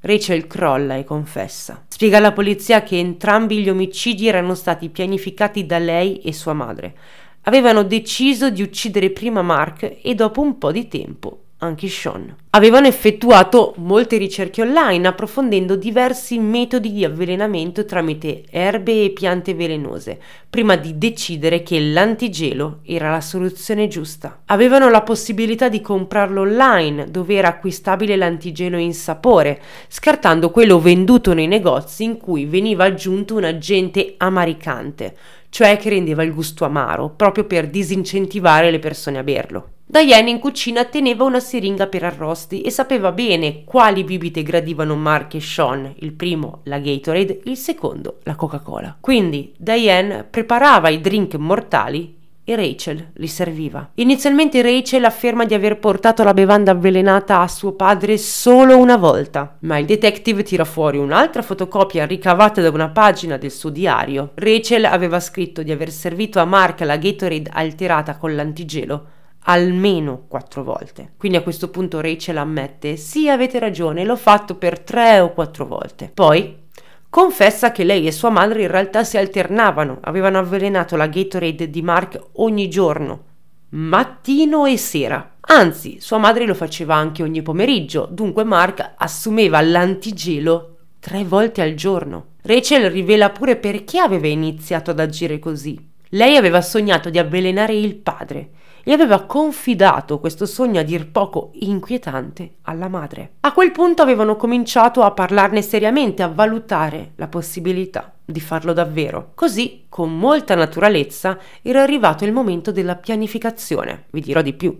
Rachel crolla e confessa. Spiega alla polizia che entrambi gli omicidi erano stati pianificati da lei e sua madre. Avevano deciso di uccidere prima Mark e dopo un po' di tempo anche Sean. Avevano effettuato molte ricerche online approfondendo diversi metodi di avvelenamento tramite erbe e piante velenose, prima di decidere che l'antigelo era la soluzione giusta. Avevano la possibilità di comprarlo online, dove era acquistabile l'antigelo in sapore, scartando quello venduto nei negozi in cui veniva aggiunto un agente amaricante, cioè che rendeva il gusto amaro, proprio per disincentivare le persone a berlo. Diane in cucina teneva una siringa per arrosti e sapeva bene quali bibite gradivano Mark e Sean, il primo la Gatorade, il secondo la Coca-Cola. Quindi Diane preparava i drink mortali e Rachel li serviva. Inizialmente Rachel afferma di aver portato la bevanda avvelenata a suo padre solo una volta, ma il detective tira fuori un'altra fotocopia ricavata da una pagina del suo diario. Rachel aveva scritto di aver servito a Mark la Gatorade alterata con l'antigelo almeno quattro volte. Quindi a questo punto Rachel ammette: Sì, avete ragione, l'ho fatto per tre o quattro volte. Poi confessa che lei e sua madre in realtà si alternavano, avevano avvelenato la Gatorade di Mark ogni giorno, mattino e sera. Anzi, sua madre lo faceva anche ogni pomeriggio, dunque Mark assumeva l'antigelo tre volte al giorno. Rachel rivela pure perché aveva iniziato ad agire così. Lei aveva sognato di avvelenare il padre gli aveva confidato questo sogno a dir poco inquietante alla madre. A quel punto avevano cominciato a parlarne seriamente, a valutare la possibilità di farlo davvero. Così, con molta naturalezza, era arrivato il momento della pianificazione. Vi dirò di più.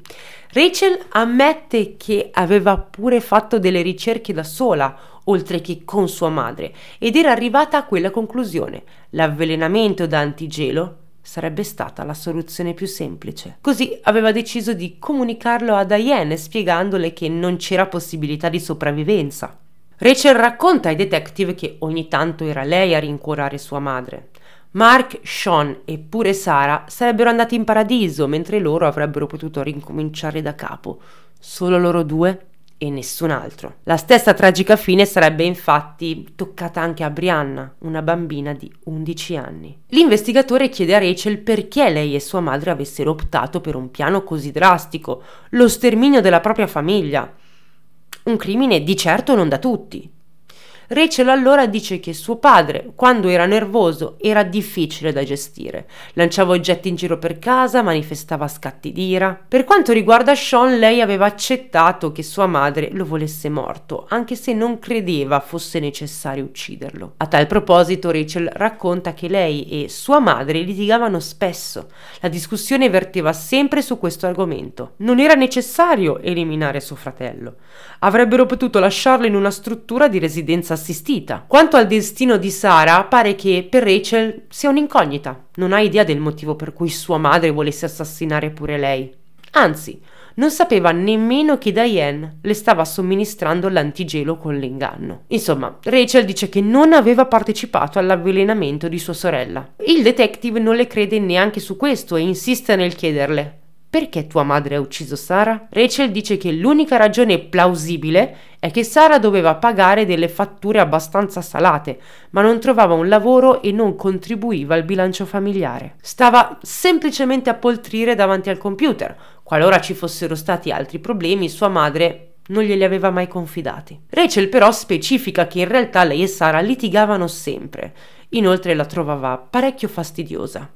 Rachel ammette che aveva pure fatto delle ricerche da sola, oltre che con sua madre, ed era arrivata a quella conclusione. L'avvelenamento da antigelo sarebbe stata la soluzione più semplice. Così aveva deciso di comunicarlo a Diane spiegandole che non c'era possibilità di sopravvivenza. Rachel racconta ai detective che ogni tanto era lei a rincuorare sua madre. Mark, Sean e pure Sara sarebbero andati in paradiso mentre loro avrebbero potuto ricominciare da capo. Solo loro due e nessun altro. La stessa tragica fine sarebbe infatti toccata anche a Brianna, una bambina di 11 anni. L'investigatore chiede a Rachel perché lei e sua madre avessero optato per un piano così drastico, lo sterminio della propria famiglia. Un crimine di certo non da tutti. Rachel allora dice che suo padre, quando era nervoso, era difficile da gestire. Lanciava oggetti in giro per casa, manifestava scatti d'ira. Per quanto riguarda Sean, lei aveva accettato che sua madre lo volesse morto, anche se non credeva fosse necessario ucciderlo. A tal proposito, Rachel racconta che lei e sua madre litigavano spesso. La discussione verteva sempre su questo argomento. Non era necessario eliminare suo fratello. Avrebbero potuto lasciarlo in una struttura di residenza assistita. Quanto al destino di Sara, pare che per Rachel sia un'incognita. Non ha idea del motivo per cui sua madre volesse assassinare pure lei. Anzi, non sapeva nemmeno che Diane le stava somministrando l'antigelo con l'inganno. Insomma, Rachel dice che non aveva partecipato all'avvelenamento di sua sorella. Il detective non le crede neanche su questo e insiste nel chiederle perché tua madre ha ucciso Sara? Rachel dice che l'unica ragione plausibile è che Sara doveva pagare delle fatture abbastanza salate, ma non trovava un lavoro e non contribuiva al bilancio familiare. Stava semplicemente a poltrire davanti al computer. Qualora ci fossero stati altri problemi, sua madre non glieli aveva mai confidati. Rachel però specifica che in realtà lei e Sara litigavano sempre, inoltre la trovava parecchio fastidiosa.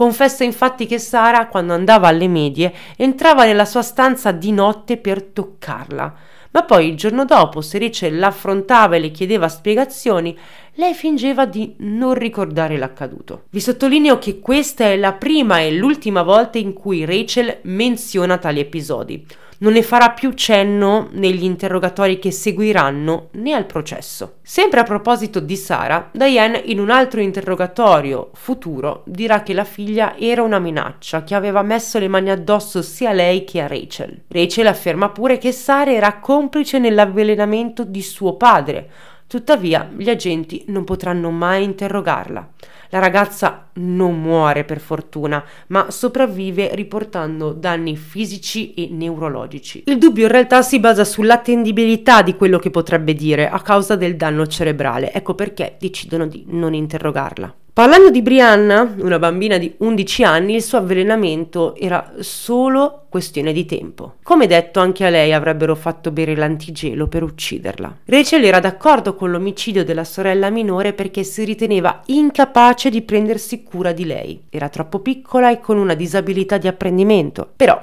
Confessa infatti che Sara, quando andava alle medie, entrava nella sua stanza di notte per toccarla. Ma poi il giorno dopo, se Rachel l'affrontava e le chiedeva spiegazioni, lei fingeva di non ricordare l'accaduto. Vi sottolineo che questa è la prima e l'ultima volta in cui Rachel menziona tali episodi non ne farà più cenno negli interrogatori che seguiranno né al processo. Sempre a proposito di Sara, Diane in un altro interrogatorio futuro dirà che la figlia era una minaccia che aveva messo le mani addosso sia a lei che a Rachel. Rachel afferma pure che Sara era complice nell'avvelenamento di suo padre, tuttavia gli agenti non potranno mai interrogarla. La ragazza non muore per fortuna, ma sopravvive riportando danni fisici e neurologici. Il dubbio in realtà si basa sull'attendibilità di quello che potrebbe dire a causa del danno cerebrale, ecco perché decidono di non interrogarla. Parlando di Brianna, una bambina di 11 anni, il suo avvelenamento era solo questione di tempo. Come detto, anche a lei avrebbero fatto bere l'antigelo per ucciderla. Rachel era d'accordo con l'omicidio della sorella minore perché si riteneva incapace di prendersi cura di lei. Era troppo piccola e con una disabilità di apprendimento. Però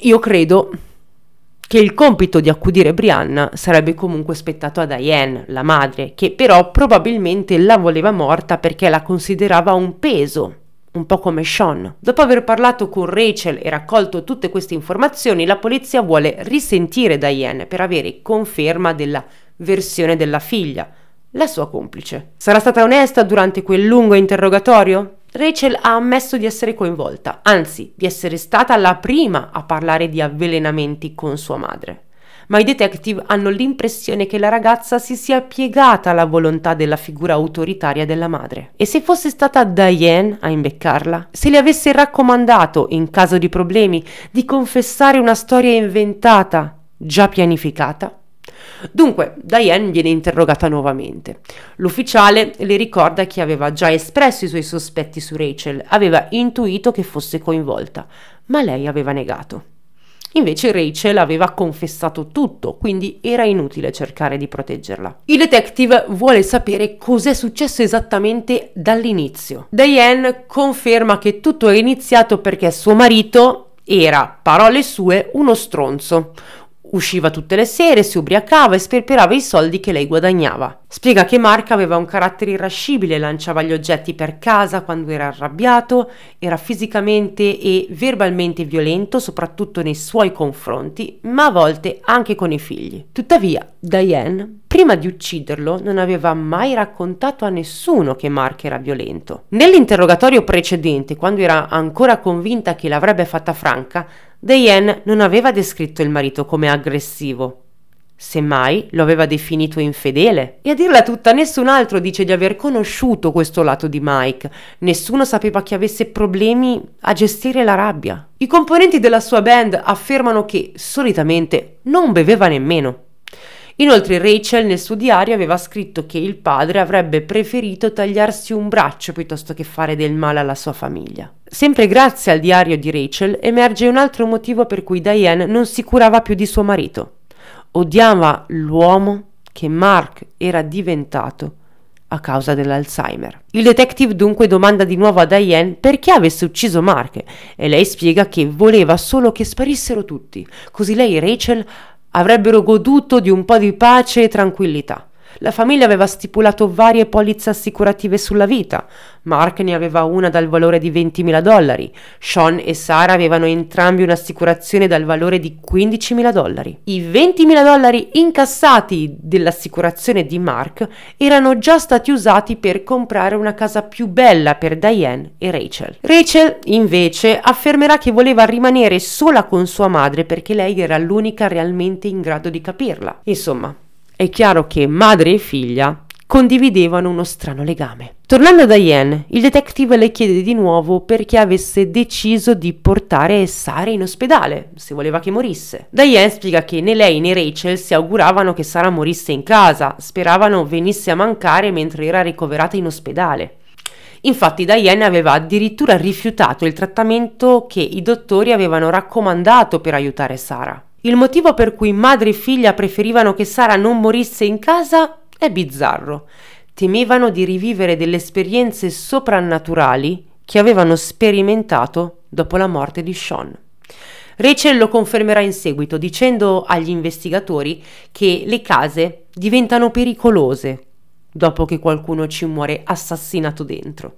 io credo che il compito di accudire Brianna sarebbe comunque spettato a Diane, la madre, che però probabilmente la voleva morta perché la considerava un peso, un po' come Sean. Dopo aver parlato con Rachel e raccolto tutte queste informazioni, la polizia vuole risentire Diane per avere conferma della versione della figlia, la sua complice. Sarà stata onesta durante quel lungo interrogatorio? Rachel ha ammesso di essere coinvolta, anzi di essere stata la prima a parlare di avvelenamenti con sua madre. Ma i detective hanno l'impressione che la ragazza si sia piegata alla volontà della figura autoritaria della madre. E se fosse stata Diane a imbeccarla, se le avesse raccomandato, in caso di problemi, di confessare una storia inventata, già pianificata, Dunque, Diane viene interrogata nuovamente. L'ufficiale le ricorda che aveva già espresso i suoi sospetti su Rachel, aveva intuito che fosse coinvolta, ma lei aveva negato. Invece Rachel aveva confessato tutto, quindi era inutile cercare di proteggerla. Il detective vuole sapere cos'è successo esattamente dall'inizio. Diane conferma che tutto è iniziato perché suo marito era, parole sue, uno stronzo, Usciva tutte le sere, si ubriacava e sperperava i soldi che lei guadagnava. Spiega che Mark aveva un carattere irrascibile, lanciava gli oggetti per casa quando era arrabbiato, era fisicamente e verbalmente violento, soprattutto nei suoi confronti, ma a volte anche con i figli. Tuttavia, Diane, prima di ucciderlo, non aveva mai raccontato a nessuno che Mark era violento. Nell'interrogatorio precedente, quando era ancora convinta che l'avrebbe fatta franca, Deyen non aveva descritto il marito come aggressivo. Semmai lo aveva definito infedele. E a dirla tutta, nessun altro dice di aver conosciuto questo lato di Mike. Nessuno sapeva che avesse problemi a gestire la rabbia. I componenti della sua band affermano che solitamente non beveva nemmeno. Inoltre Rachel nel suo diario aveva scritto che il padre avrebbe preferito tagliarsi un braccio piuttosto che fare del male alla sua famiglia. Sempre grazie al diario di Rachel emerge un altro motivo per cui Diane non si curava più di suo marito. Odiava l'uomo che Mark era diventato a causa dell'Alzheimer. Il detective dunque domanda di nuovo a Diane perché avesse ucciso Mark e lei spiega che voleva solo che sparissero tutti, così lei e Rachel avrebbero goduto di un po' di pace e tranquillità. La famiglia aveva stipulato varie polizze assicurative sulla vita. Mark ne aveva una dal valore di 20.000 dollari. Sean e Sara avevano entrambi un'assicurazione dal valore di 15.000 dollari. I 20.000 dollari incassati dell'assicurazione di Mark erano già stati usati per comprare una casa più bella per Diane e Rachel. Rachel, invece, affermerà che voleva rimanere sola con sua madre perché lei era l'unica realmente in grado di capirla. Insomma, è chiaro che madre e figlia condividevano uno strano legame. Tornando da Yen, il detective le chiede di nuovo perché avesse deciso di portare Sara in ospedale, se voleva che morisse. Diane spiega che né lei né Rachel si auguravano che Sara morisse in casa, speravano venisse a mancare mentre era ricoverata in ospedale. Infatti Diane aveva addirittura rifiutato il trattamento che i dottori avevano raccomandato per aiutare Sara. Il motivo per cui madre e figlia preferivano che Sara non morisse in casa è bizzarro. Temevano di rivivere delle esperienze soprannaturali che avevano sperimentato dopo la morte di Sean. Rachel lo confermerà in seguito dicendo agli investigatori che le case diventano pericolose dopo che qualcuno ci muore assassinato dentro.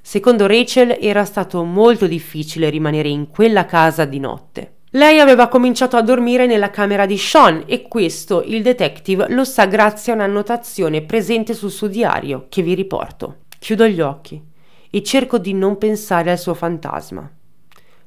Secondo Rachel era stato molto difficile rimanere in quella casa di notte. Lei aveva cominciato a dormire nella camera di Sean e questo il detective lo sa grazie a un'annotazione presente sul suo diario che vi riporto. Chiudo gli occhi e cerco di non pensare al suo fantasma.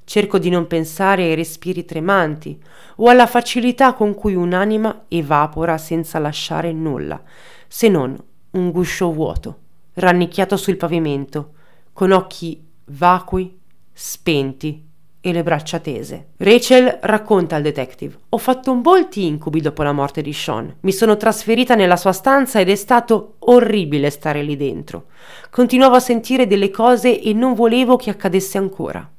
Cerco di non pensare ai respiri tremanti o alla facilità con cui un'anima evapora senza lasciare nulla, se non un guscio vuoto, rannicchiato sul pavimento, con occhi vacui, spenti e le braccia tese. Rachel racconta al detective: Ho fatto molti incubi dopo la morte di Sean. Mi sono trasferita nella sua stanza ed è stato orribile stare lì dentro. Continuavo a sentire delle cose e non volevo che accadesse ancora.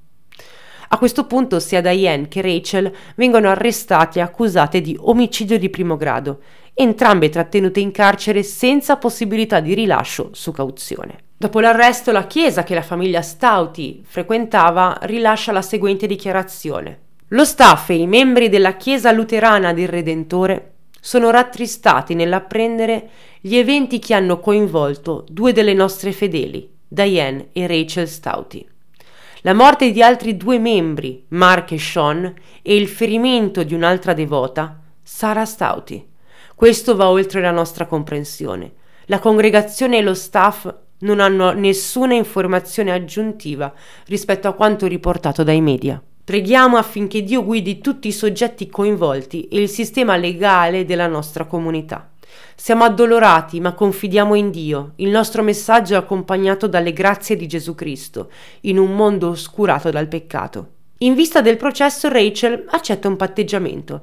A questo punto sia Diane che Rachel vengono arrestate e accusate di omicidio di primo grado, entrambe trattenute in carcere senza possibilità di rilascio su cauzione. Dopo l'arresto, la chiesa che la famiglia Stauti frequentava rilascia la seguente dichiarazione. Lo staff e i membri della Chiesa luterana del Redentore sono rattristati nell'apprendere gli eventi che hanno coinvolto due delle nostre fedeli, Diane e Rachel Stauti. La morte di altri due membri, Mark e Sean, e il ferimento di un'altra devota, Sara Stauti. Questo va oltre la nostra comprensione. La congregazione e lo staff non hanno nessuna informazione aggiuntiva rispetto a quanto riportato dai media. Preghiamo affinché Dio guidi tutti i soggetti coinvolti e il sistema legale della nostra comunità. Siamo addolorati, ma confidiamo in Dio. Il nostro messaggio è accompagnato dalle grazie di Gesù Cristo, in un mondo oscurato dal peccato. In vista del processo, Rachel accetta un patteggiamento.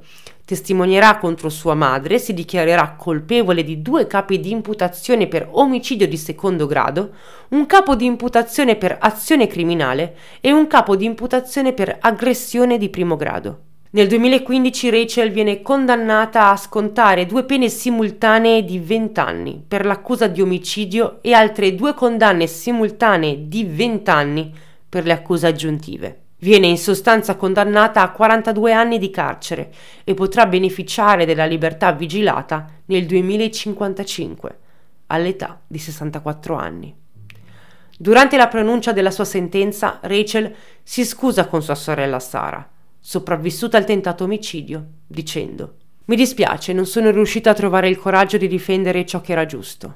Testimonierà contro sua madre, si dichiarerà colpevole di due capi di imputazione per omicidio di secondo grado, un capo di imputazione per azione criminale e un capo di imputazione per aggressione di primo grado. Nel 2015 Rachel viene condannata a scontare due pene simultanee di 20 anni per l'accusa di omicidio e altre due condanne simultanee di 20 anni per le accuse aggiuntive. Viene in sostanza condannata a 42 anni di carcere e potrà beneficiare della libertà vigilata nel 2055, all'età di 64 anni. Durante la pronuncia della sua sentenza, Rachel si scusa con sua sorella Sara, sopravvissuta al tentato omicidio, dicendo Mi dispiace, non sono riuscita a trovare il coraggio di difendere ciò che era giusto,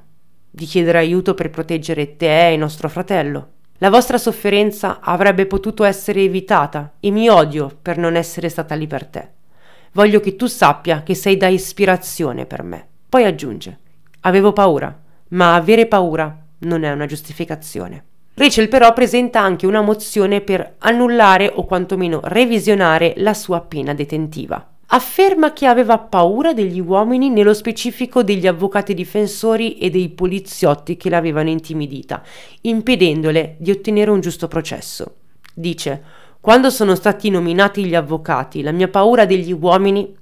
di chiedere aiuto per proteggere te e nostro fratello. La vostra sofferenza avrebbe potuto essere evitata e mi odio per non essere stata lì per te. Voglio che tu sappia che sei da ispirazione per me. Poi aggiunge, avevo paura, ma avere paura non è una giustificazione. Rachel però presenta anche una mozione per annullare o quantomeno revisionare la sua pena detentiva afferma che aveva paura degli uomini, nello specifico degli avvocati difensori e dei poliziotti che l'avevano intimidita, impedendole di ottenere un giusto processo. Dice, quando sono stati nominati gli avvocati, la mia paura degli uomini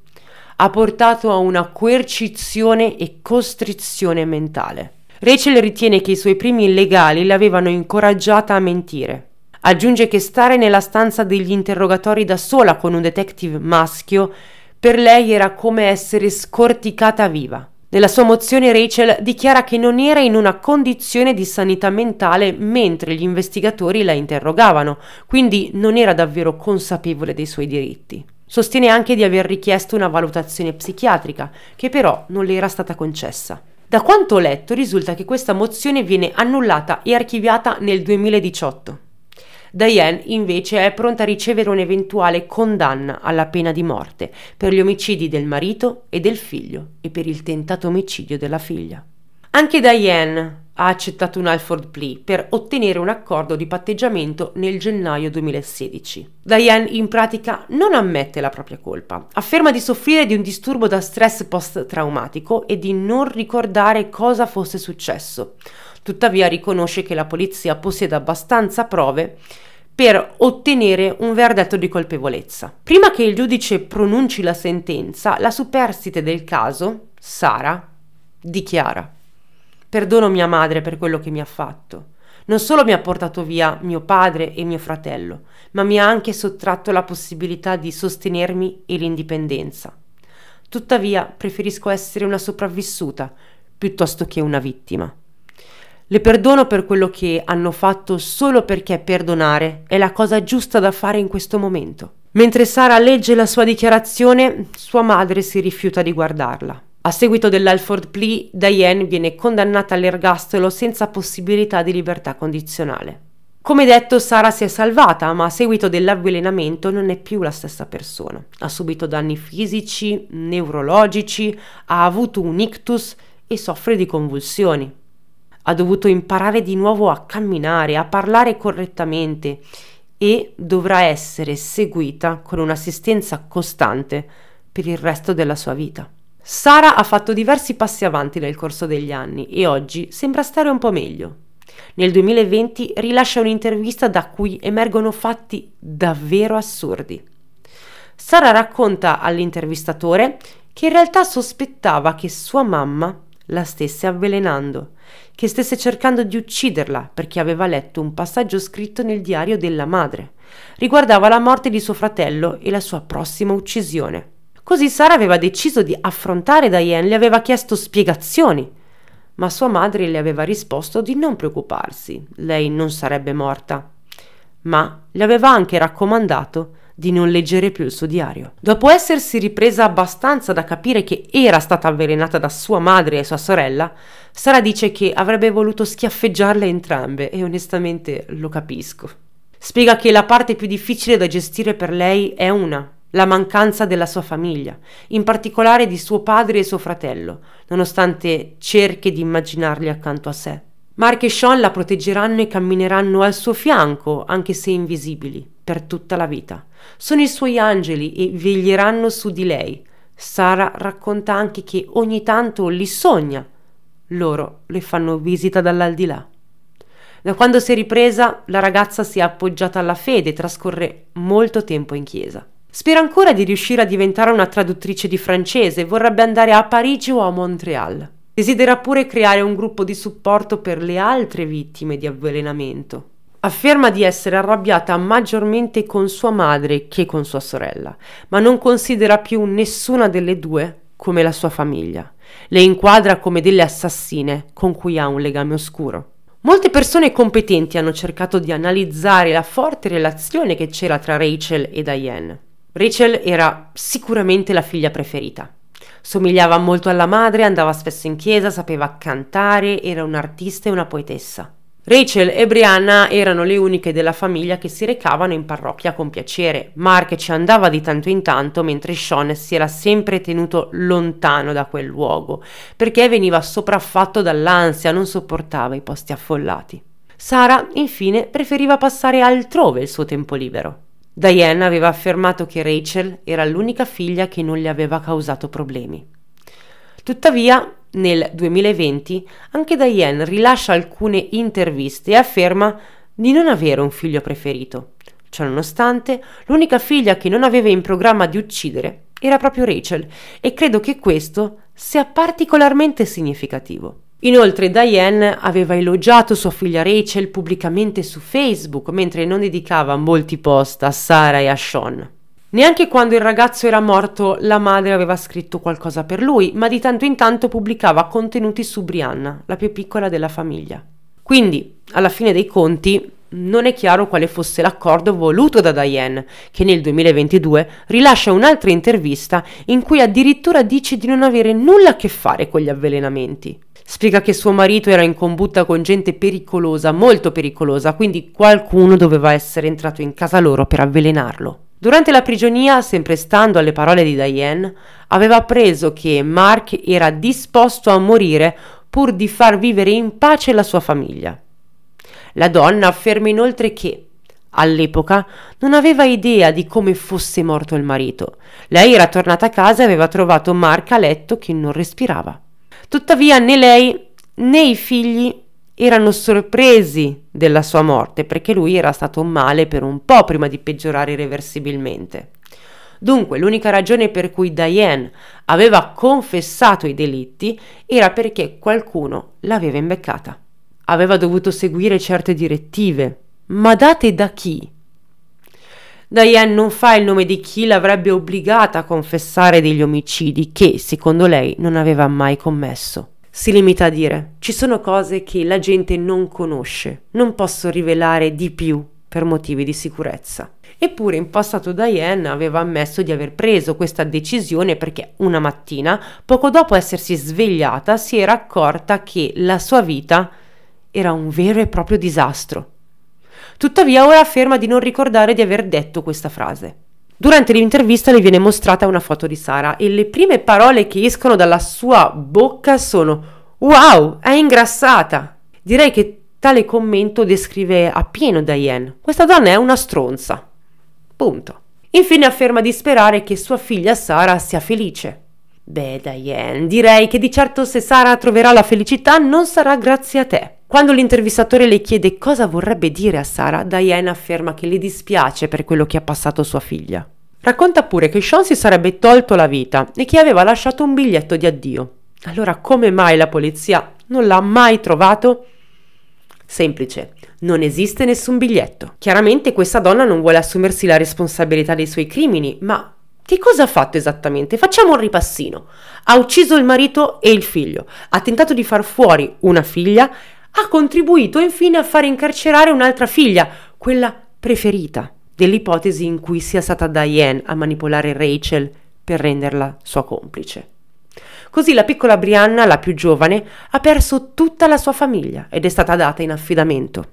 ha portato a una coercizione e costrizione mentale. Rachel ritiene che i suoi primi illegali l'avevano incoraggiata a mentire. Aggiunge che stare nella stanza degli interrogatori da sola con un detective maschio per lei era come essere scorticata viva. Nella sua mozione Rachel dichiara che non era in una condizione di sanità mentale mentre gli investigatori la interrogavano, quindi non era davvero consapevole dei suoi diritti. Sostiene anche di aver richiesto una valutazione psichiatrica, che però non le era stata concessa. Da quanto ho letto risulta che questa mozione viene annullata e archiviata nel 2018. Diane invece è pronta a ricevere un'eventuale condanna alla pena di morte per gli omicidi del marito e del figlio e per il tentato omicidio della figlia. Anche Diane ha accettato un Alford plea per ottenere un accordo di patteggiamento nel gennaio 2016. Diane in pratica non ammette la propria colpa, afferma di soffrire di un disturbo da stress post-traumatico e di non ricordare cosa fosse successo. Tuttavia riconosce che la polizia possiede abbastanza prove per ottenere un verdetto di colpevolezza. Prima che il giudice pronunci la sentenza, la superstite del caso, Sara, dichiara Perdono mia madre per quello che mi ha fatto. Non solo mi ha portato via mio padre e mio fratello, ma mi ha anche sottratto la possibilità di sostenermi e l'indipendenza. Tuttavia, preferisco essere una sopravvissuta piuttosto che una vittima. Le perdono per quello che hanno fatto solo perché perdonare è la cosa giusta da fare in questo momento. Mentre Sara legge la sua dichiarazione, sua madre si rifiuta di guardarla. A seguito dell'Alford Plea, Diane viene condannata all'ergastolo senza possibilità di libertà condizionale. Come detto, Sara si è salvata, ma a seguito dell'avvelenamento non è più la stessa persona. Ha subito danni fisici, neurologici, ha avuto un ictus e soffre di convulsioni. Ha dovuto imparare di nuovo a camminare, a parlare correttamente e dovrà essere seguita con un'assistenza costante per il resto della sua vita. Sara ha fatto diversi passi avanti nel corso degli anni e oggi sembra stare un po' meglio. Nel 2020 rilascia un'intervista da cui emergono fatti davvero assurdi. Sara racconta all'intervistatore che in realtà sospettava che sua mamma la stesse avvelenando, che stesse cercando di ucciderla perché aveva letto un passaggio scritto nel diario della madre. Riguardava la morte di suo fratello e la sua prossima uccisione. Così Sara aveva deciso di affrontare Diane, le aveva chiesto spiegazioni, ma sua madre le aveva risposto di non preoccuparsi, lei non sarebbe morta. Ma le aveva anche raccomandato di non leggere più il suo diario. Dopo essersi ripresa abbastanza da capire che era stata avvelenata da sua madre e sua sorella, Sara dice che avrebbe voluto schiaffeggiarle entrambe e onestamente lo capisco. Spiega che la parte più difficile da gestire per lei è una, la mancanza della sua famiglia, in particolare di suo padre e suo fratello, nonostante cerchi di immaginarli accanto a sé. Mark e Sean la proteggeranno e cammineranno al suo fianco, anche se invisibili, per tutta la vita. Sono i suoi angeli e veglieranno su di lei. Sara racconta anche che ogni tanto li sogna. Loro le fanno visita dall'aldilà. Da quando si è ripresa, la ragazza si è appoggiata alla fede e trascorre molto tempo in chiesa. Spera ancora di riuscire a diventare una traduttrice di francese e vorrebbe andare a Parigi o a Montreal. Desidera pure creare un gruppo di supporto per le altre vittime di avvelenamento. Afferma di essere arrabbiata maggiormente con sua madre che con sua sorella, ma non considera più nessuna delle due come la sua famiglia. Le inquadra come delle assassine con cui ha un legame oscuro. Molte persone competenti hanno cercato di analizzare la forte relazione che c'era tra Rachel e Diane. Rachel era sicuramente la figlia preferita. Somigliava molto alla madre, andava spesso in chiesa, sapeva cantare, era un'artista e una poetessa. Rachel e Brianna erano le uniche della famiglia che si recavano in parrocchia con piacere. Mark ci andava di tanto in tanto, mentre Sean si era sempre tenuto lontano da quel luogo, perché veniva sopraffatto dall'ansia, non sopportava i posti affollati. Sara, infine, preferiva passare altrove il suo tempo libero. Diane aveva affermato che Rachel era l'unica figlia che non le aveva causato problemi. Tuttavia, nel 2020, anche Diane rilascia alcune interviste e afferma di non avere un figlio preferito. Ciononostante, l'unica figlia che non aveva in programma di uccidere era proprio Rachel e credo che questo sia particolarmente significativo. Inoltre Diane aveva elogiato sua figlia Rachel pubblicamente su Facebook, mentre non dedicava molti post a Sara e a Sean. Neanche quando il ragazzo era morto la madre aveva scritto qualcosa per lui, ma di tanto in tanto pubblicava contenuti su Brianna, la più piccola della famiglia. Quindi, alla fine dei conti, non è chiaro quale fosse l'accordo voluto da Diane, che nel 2022 rilascia un'altra intervista in cui addirittura dice di non avere nulla a che fare con gli avvelenamenti. Spiega che suo marito era in combutta con gente pericolosa, molto pericolosa, quindi qualcuno doveva essere entrato in casa loro per avvelenarlo. Durante la prigionia, sempre stando alle parole di Diane, aveva appreso che Mark era disposto a morire pur di far vivere in pace la sua famiglia. La donna afferma inoltre che All'epoca non aveva idea di come fosse morto il marito. Lei era tornata a casa e aveva trovato Mark a letto che non respirava. Tuttavia né lei né i figli erano sorpresi della sua morte perché lui era stato male per un po' prima di peggiorare irreversibilmente. Dunque l'unica ragione per cui Diane aveva confessato i delitti era perché qualcuno l'aveva imbeccata. Aveva dovuto seguire certe direttive, ma date da chi? Diane eh, non fa il nome di chi l'avrebbe obbligata a confessare degli omicidi che, secondo lei, non aveva mai commesso. Si limita a dire, ci sono cose che la gente non conosce, non posso rivelare di più per motivi di sicurezza. Eppure in passato Diane aveva ammesso di aver preso questa decisione perché una mattina, poco dopo essersi svegliata, si era accorta che la sua vita era un vero e proprio disastro. Tuttavia ora afferma di non ricordare di aver detto questa frase. Durante l'intervista le viene mostrata una foto di Sara e le prime parole che escono dalla sua bocca sono Wow, è ingrassata! Direi che tale commento descrive appieno Diane. Questa donna è una stronza. Punto. Infine afferma di sperare che sua figlia Sara sia felice. Beh, Diane, direi che di certo se Sara troverà la felicità non sarà grazie a te. Quando l'intervistatore le chiede cosa vorrebbe dire a Sara, Diane afferma che le dispiace per quello che ha passato sua figlia. Racconta pure che Sean si sarebbe tolto la vita e che aveva lasciato un biglietto di addio. Allora come mai la polizia non l'ha mai trovato? Semplice, non esiste nessun biglietto. Chiaramente questa donna non vuole assumersi la responsabilità dei suoi crimini, ma che cosa ha fatto esattamente? Facciamo un ripassino. Ha ucciso il marito e il figlio, ha tentato di far fuori una figlia ha contribuito infine a far incarcerare un'altra figlia, quella preferita dell'ipotesi in cui sia stata Diane a manipolare Rachel per renderla sua complice. Così la piccola Brianna, la più giovane, ha perso tutta la sua famiglia ed è stata data in affidamento.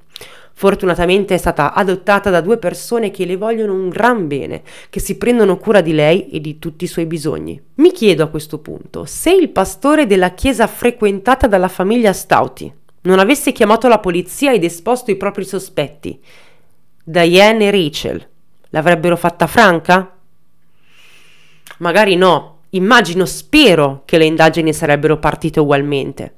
Fortunatamente è stata adottata da due persone che le vogliono un gran bene, che si prendono cura di lei e di tutti i suoi bisogni. Mi chiedo a questo punto se il pastore della chiesa frequentata dalla famiglia Stauti non avesse chiamato la polizia ed esposto i propri sospetti. Diane e Rachel l'avrebbero fatta franca? Magari no, immagino, spero che le indagini sarebbero partite ugualmente.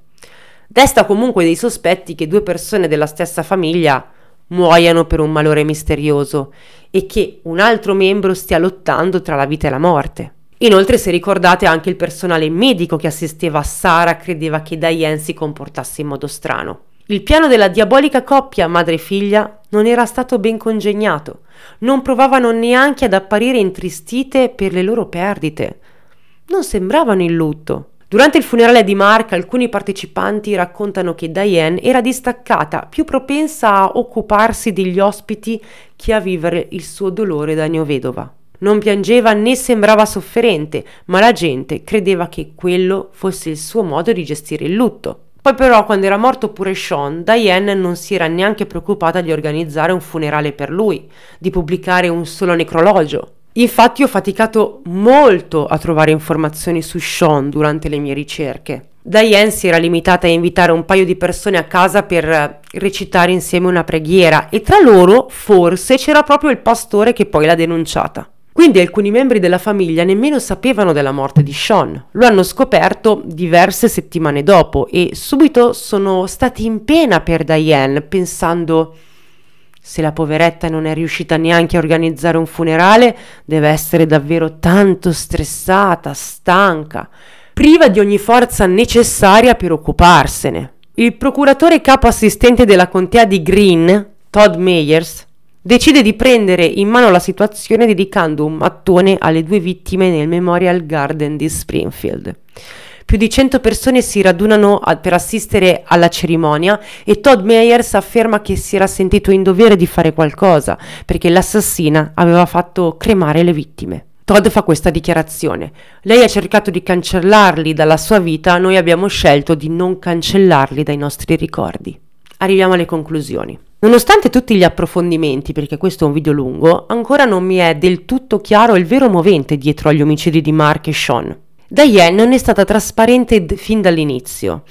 Desta comunque dei sospetti che due persone della stessa famiglia muoiano per un malore misterioso e che un altro membro stia lottando tra la vita e la morte. Inoltre, se ricordate, anche il personale medico che assisteva a Sara credeva che Diane si comportasse in modo strano. Il piano della diabolica coppia madre e figlia non era stato ben congegnato, non provavano neanche ad apparire intristite per le loro perdite. Non sembravano in lutto. Durante il funerale di Mark alcuni partecipanti raccontano che Diane era distaccata, più propensa a occuparsi degli ospiti che a vivere il suo dolore da neovedova. Non piangeva né sembrava sofferente, ma la gente credeva che quello fosse il suo modo di gestire il lutto. Poi però quando era morto pure Sean, Diane non si era neanche preoccupata di organizzare un funerale per lui, di pubblicare un solo necrologio. Infatti ho faticato molto a trovare informazioni su Sean durante le mie ricerche. Diane si era limitata a invitare un paio di persone a casa per recitare insieme una preghiera e tra loro forse c'era proprio il pastore che poi l'ha denunciata. Quindi alcuni membri della famiglia nemmeno sapevano della morte di Sean, lo hanno scoperto diverse settimane dopo e subito sono stati in pena per Diane pensando se la poveretta non è riuscita neanche a organizzare un funerale deve essere davvero tanto stressata, stanca, priva di ogni forza necessaria per occuparsene. Il procuratore capo assistente della contea di Green, Todd Meyers, decide di prendere in mano la situazione dedicando un mattone alle due vittime nel Memorial Garden di Springfield. Più di 100 persone si radunano a, per assistere alla cerimonia e Todd Meyers afferma che si era sentito in dovere di fare qualcosa perché l'assassina aveva fatto cremare le vittime. Todd fa questa dichiarazione. Lei ha cercato di cancellarli dalla sua vita, noi abbiamo scelto di non cancellarli dai nostri ricordi. Arriviamo alle conclusioni. Nonostante tutti gli approfondimenti, perché questo è un video lungo, ancora non mi è del tutto chiaro il vero movente dietro agli omicidi di Mark e Sean. Diane non è stata trasparente fin dall'inizio.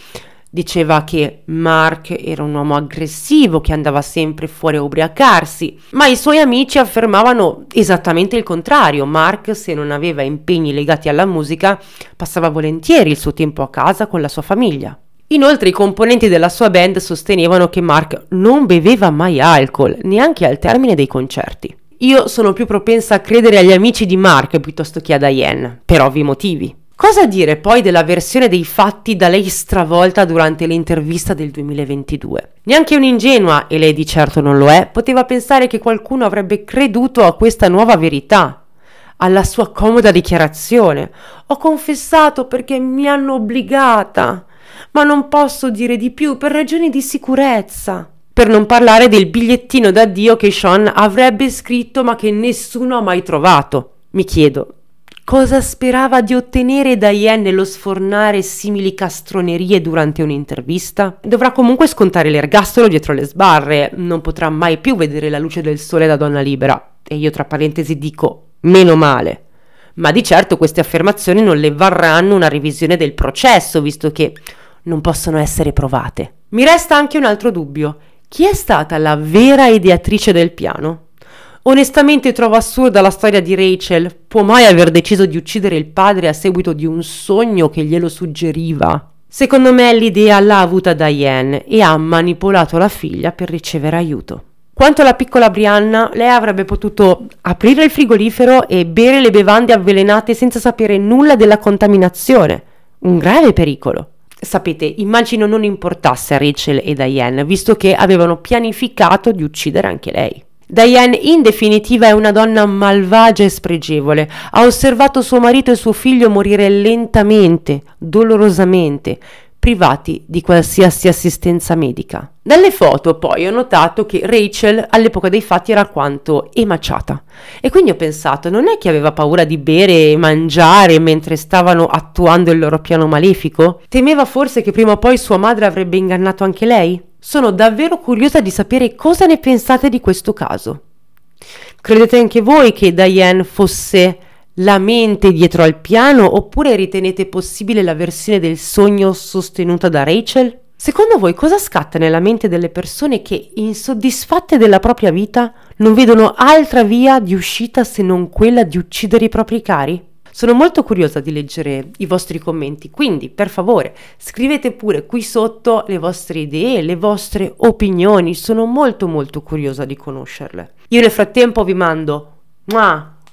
Diceva che Mark era un uomo aggressivo che andava sempre fuori a ubriacarsi, ma i suoi amici affermavano esattamente il contrario. Mark, se non aveva impegni legati alla musica, passava volentieri il suo tempo a casa con la sua famiglia. Inoltre i componenti della sua band sostenevano che Mark non beveva mai alcol, neanche al termine dei concerti. Io sono più propensa a credere agli amici di Mark piuttosto che a Diane, per ovvi motivi. Cosa dire poi della versione dei fatti da lei stravolta durante l'intervista del 2022? Neanche un'ingenua, e lei di certo non lo è, poteva pensare che qualcuno avrebbe creduto a questa nuova verità, alla sua comoda dichiarazione. Ho confessato perché mi hanno obbligata ma non posso dire di più per ragioni di sicurezza. Per non parlare del bigliettino d'addio che Sean avrebbe scritto ma che nessuno ha mai trovato. Mi chiedo, cosa sperava di ottenere da Ian nello sfornare simili castronerie durante un'intervista? Dovrà comunque scontare l'ergastolo dietro le sbarre, non potrà mai più vedere la luce del sole da donna libera. E io tra parentesi dico, meno male. Ma di certo queste affermazioni non le varranno una revisione del processo, visto che non possono essere provate. Mi resta anche un altro dubbio. Chi è stata la vera ideatrice del piano? Onestamente trovo assurda la storia di Rachel. Può mai aver deciso di uccidere il padre a seguito di un sogno che glielo suggeriva? Secondo me l'idea l'ha avuta Diane e ha manipolato la figlia per ricevere aiuto. Quanto alla piccola Brianna, lei avrebbe potuto aprire il frigorifero e bere le bevande avvelenate senza sapere nulla della contaminazione. Un grave pericolo. Sapete, immagino non importasse a Rachel e Diane, visto che avevano pianificato di uccidere anche lei. Diane in definitiva è una donna malvagia e spregevole. Ha osservato suo marito e suo figlio morire lentamente, dolorosamente, privati di qualsiasi assistenza medica. Dalle foto poi ho notato che Rachel all'epoca dei fatti era quanto emaciata e quindi ho pensato non è che aveva paura di bere e mangiare mentre stavano attuando il loro piano malefico? Temeva forse che prima o poi sua madre avrebbe ingannato anche lei? Sono davvero curiosa di sapere cosa ne pensate di questo caso. Credete anche voi che Diane fosse la mente dietro al piano oppure ritenete possibile la versione del sogno sostenuta da Rachel? Secondo voi cosa scatta nella mente delle persone che, insoddisfatte della propria vita, non vedono altra via di uscita se non quella di uccidere i propri cari? Sono molto curiosa di leggere i vostri commenti, quindi per favore scrivete pure qui sotto le vostre idee, le vostre opinioni, sono molto molto curiosa di conoscerle. Io nel frattempo vi mando